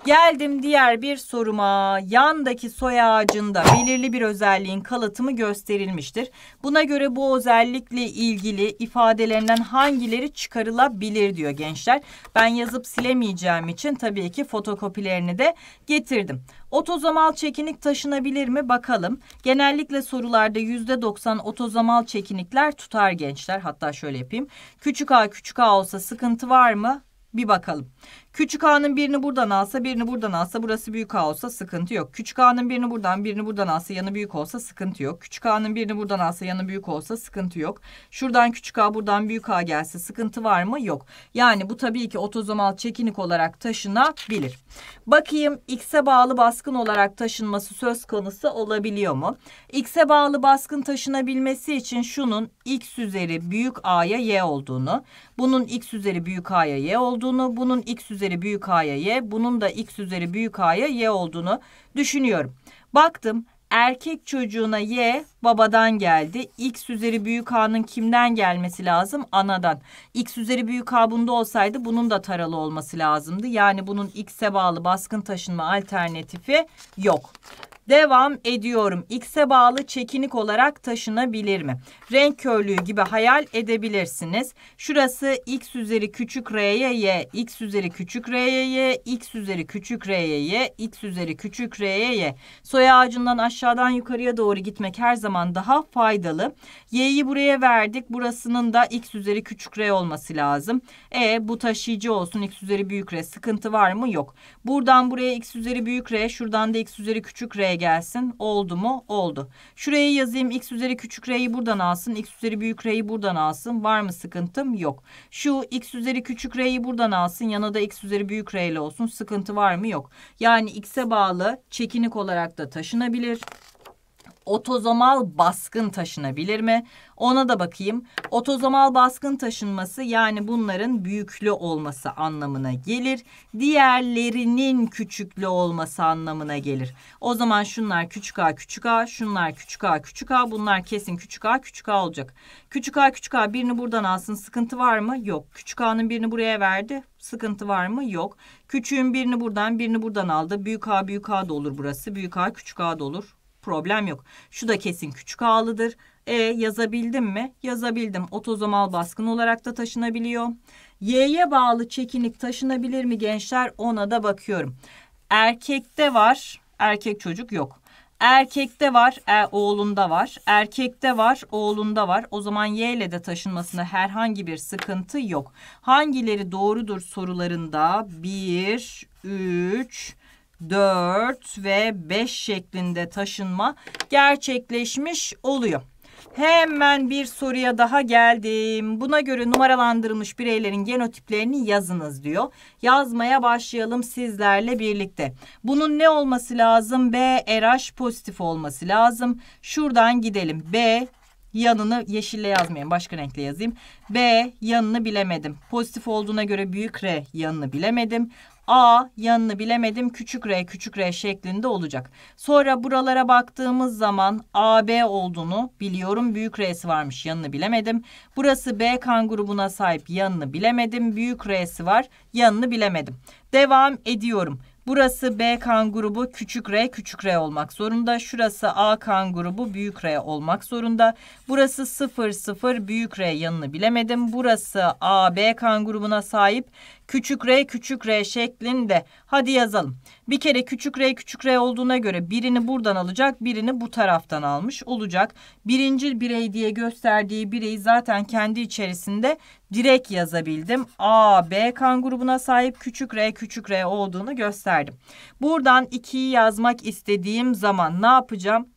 S1: Geldim diğer bir soruma. Yandaki soy ağacında belirli bir özelliğin kalıtımı gösterilmiştir. Buna göre bu özellikle ilgili ifadelerinden hangileri çıkarılabilir diyor gençler. Ben yazıp silemeyeceğim için tabii ki fotokopilerini de getirdim. Otozomal çekinik taşınabilir mi bakalım. Genellikle sorularda yüzde doksan otozomal çekinikler tutar gençler. Hatta şöyle yapayım. Küçük a küçük a olsa sıkıntı var mı? Bir bakalım. Küçük A'nın birini buradan alsa, birini buradan alsa, burası büyük A olsa sıkıntı yok. Küçük A'nın birini buradan, birini buradan alsa, yanı büyük olsa sıkıntı yok. Küçük A'nın birini buradan alsa, yanı büyük olsa sıkıntı yok. Şuradan küçük A, buradan büyük A gelse sıkıntı var mı? Yok. Yani bu tabii ki otozomal çekinik olarak taşınabilir. Bakayım X'e bağlı baskın olarak taşınması söz konusu olabiliyor mu? X'e bağlı baskın taşınabilmesi için şunun X üzeri büyük A'ya Y olduğunu, bunun X üzeri büyük A'ya Y olduğunu, bunun X üzeri üzeri büyük a'ya y, bunun da x üzeri büyük a'ya y olduğunu düşünüyorum. Baktım erkek çocuğuna y babadan geldi. X üzeri büyük a'nın kimden gelmesi lazım? Anadan. X üzeri büyük a bunda olsaydı bunun da taralı olması lazımdı. Yani bunun x'e bağlı baskın taşınma alternatifi yok. Devam ediyorum. X'e bağlı çekinik olarak taşınabilir mi? Renk körlüğü gibi hayal edebilirsiniz. Şurası x üzeri küçük r'ye y, x üzeri küçük r'ye y, x üzeri küçük r'ye y, x üzeri küçük r'ye y. Soy ağacından aşağıdan yukarıya doğru gitmek her zaman daha faydalı. Y'yi buraya verdik. Burasının da x üzeri küçük r olması lazım. E bu taşıyıcı olsun. x üzeri büyük r. Sıkıntı var mı? Yok. Buradan buraya x üzeri büyük r, şuradan da x üzeri küçük r gelsin. Oldu mu? Oldu. Şuraya yazayım. X üzeri küçük R'yi buradan alsın. X üzeri büyük R'yi buradan alsın. Var mı sıkıntım? Yok. Şu X üzeri küçük R'yi buradan alsın. Yana da X üzeri büyük R ile olsun. Sıkıntı var mı? Yok. Yani X'e bağlı çekinik olarak da taşınabilir otozomal baskın taşınabilir mi? Ona da bakayım. Otozomal baskın taşınması yani bunların büyüklü olması anlamına gelir. Diğerlerinin küçüklü olması anlamına gelir. O zaman şunlar küçük a küçük a, şunlar küçük a küçük a, bunlar kesin küçük a küçük a olacak. Küçük a küçük a birini buradan alsın sıkıntı var mı? Yok. Küçük a'nın birini buraya verdi. Sıkıntı var mı? Yok. Küçüğün birini buradan birini buradan aldı. Büyük a büyük a da olur burası. Büyük a küçük a da olur. Problem yok. Şu da kesin küçük ağlıdır. E yazabildim mi? Yazabildim. Otozomal baskın olarak da taşınabiliyor. Y'ye bağlı çekinik taşınabilir mi gençler? Ona da bakıyorum. Erkekte var. Erkek çocuk yok. Erkekte var, e, oğlunda var. Erkekte var, oğlunda var. O zaman Y ile de taşınmasında herhangi bir sıkıntı yok. Hangileri doğrudur sorularında 1, 3, 4 ve 5 şeklinde taşınma gerçekleşmiş oluyor. Hemen bir soruya daha geldim. Buna göre numaralandırılmış bireylerin genotiplerini yazınız diyor. Yazmaya başlayalım sizlerle birlikte. Bunun ne olması lazım? B RH pozitif olması lazım. Şuradan gidelim. B yanını yeşille yazmayayım. Başka renkle yazayım. B yanını bilemedim. Pozitif olduğuna göre büyük R yanını bilemedim. A yanını bilemedim küçük R küçük R şeklinde olacak. Sonra buralara baktığımız zaman AB olduğunu biliyorum. Büyük R'si varmış yanını bilemedim. Burası B kan grubuna sahip yanını bilemedim. Büyük R'si var yanını bilemedim. Devam ediyorum. Burası B kan grubu küçük R küçük R olmak zorunda. Şurası A kan grubu büyük R olmak zorunda. Burası 0 0 büyük R yanını bilemedim. Burası AB kan grubuna sahip küçük r küçük r şeklinde. Hadi yazalım. Bir kere küçük r küçük r olduğuna göre birini buradan alacak birini bu taraftan almış olacak. Birinci birey diye gösterdiği bireyi zaten kendi içerisinde direkt yazabildim. A, B kan grubuna sahip küçük r küçük r olduğunu gösterdim. Buradan 2'yi yazmak istediğim zaman ne yapacağım?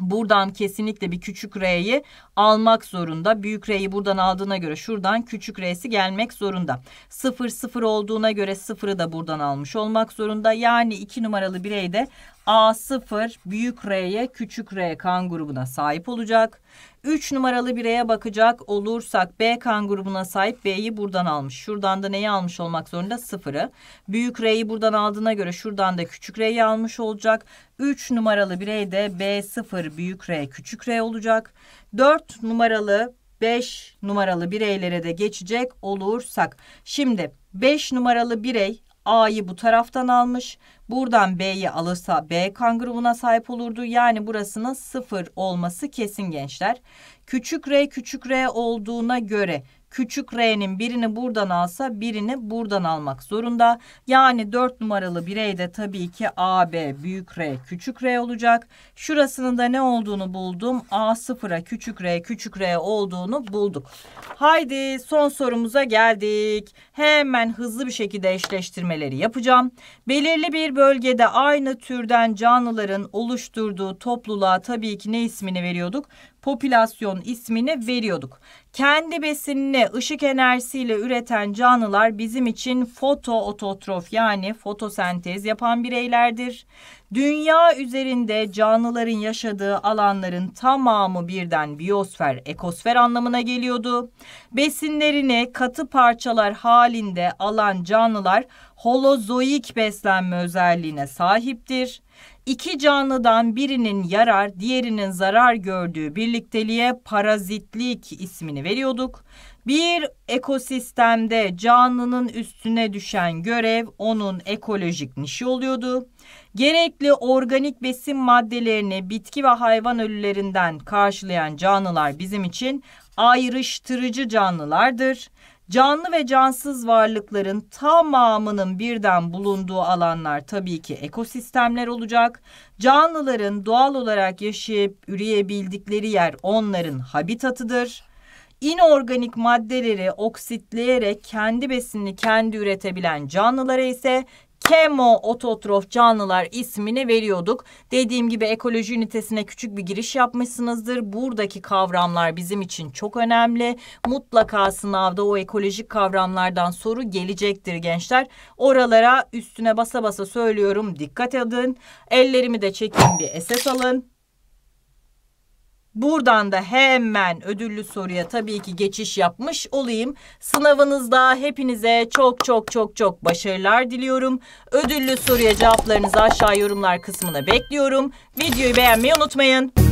S1: Buradan kesinlikle bir küçük R'yi almak zorunda. Büyük R'yi buradan aldığına göre şuradan küçük R'si gelmek zorunda. 0 0 olduğuna göre 0'ı da buradan almış olmak zorunda. Yani 2 numaralı bireyde A0 büyük R'ye küçük R kan grubuna sahip olacak. 3 numaralı bireye bakacak olursak B kan grubuna sahip B'yi buradan almış. Şuradan da neyi almış olmak zorunda? 0'ı. Büyük R'yi buradan aldığına göre şuradan da küçük R'yi almış olacak. 3 numaralı birey de B0 büyük R küçük R olacak. 4 numaralı 5 numaralı bireylere de geçecek olursak. Şimdi 5 numaralı birey A'yı bu taraftan almış. Buradan B'yi alırsa B kan grubuna sahip olurdu. Yani burasının sıfır olması kesin gençler. Küçük R küçük R olduğuna göre küçük R'nin birini buradan alsa birini buradan almak zorunda. Yani 4 numaralı de tabii ki AB büyük R küçük R olacak. Şurasının da ne olduğunu buldum. A sıfıra küçük R küçük R olduğunu bulduk. Haydi son sorumuza geldik. Hemen hızlı bir şekilde eşleştirmeleri yapacağım. Belirli bir bölgede aynı türden canlıların oluşturduğu topluluğa tabii ki ne ismini veriyorduk? popülasyon ismini veriyorduk. Kendi besinini ışık enerjisiyle üreten canlılar bizim için fotoototrof yani fotosentez yapan bireylerdir. Dünya üzerinde canlıların yaşadığı alanların tamamı birden biyosfer, ekosfer anlamına geliyordu. Besinlerini katı parçalar halinde alan canlılar holozoik beslenme özelliğine sahiptir. İki canlıdan birinin yarar, diğerinin zarar gördüğü birlikteliğe parazitlik ismini veriyorduk. Bir ekosistemde canlının üstüne düşen görev onun ekolojik nişi oluyordu. Gerekli organik besin maddelerini bitki ve hayvan ölülerinden karşılayan canlılar bizim için ayrıştırıcı canlılardır canlı ve cansız varlıkların tamamının birden bulunduğu alanlar tabii ki ekosistemler olacak. Canlıların doğal olarak yaşayıp üreyebildikleri yer onların habitatıdır. İnorganik maddeleri oksitleyerek kendi besinini kendi üretebilen canlılara ise kemo ototrof canlılar ismini veriyorduk. Dediğim gibi ekoloji ünitesine küçük bir giriş yapmışsınızdır. Buradaki kavramlar bizim için çok önemli. Mutlaka sınavda o ekolojik kavramlardan soru gelecektir gençler. Oralara üstüne basa basa söylüyorum. Dikkat edin. Ellerimi de çekin bir esas alın. Buradan da hemen ödüllü soruya tabii ki geçiş yapmış olayım. Sınavınızda hepinize çok çok çok çok başarılar diliyorum. Ödüllü soruya cevaplarınızı aşağı yorumlar kısmına bekliyorum. Videoyu beğenmeyi unutmayın.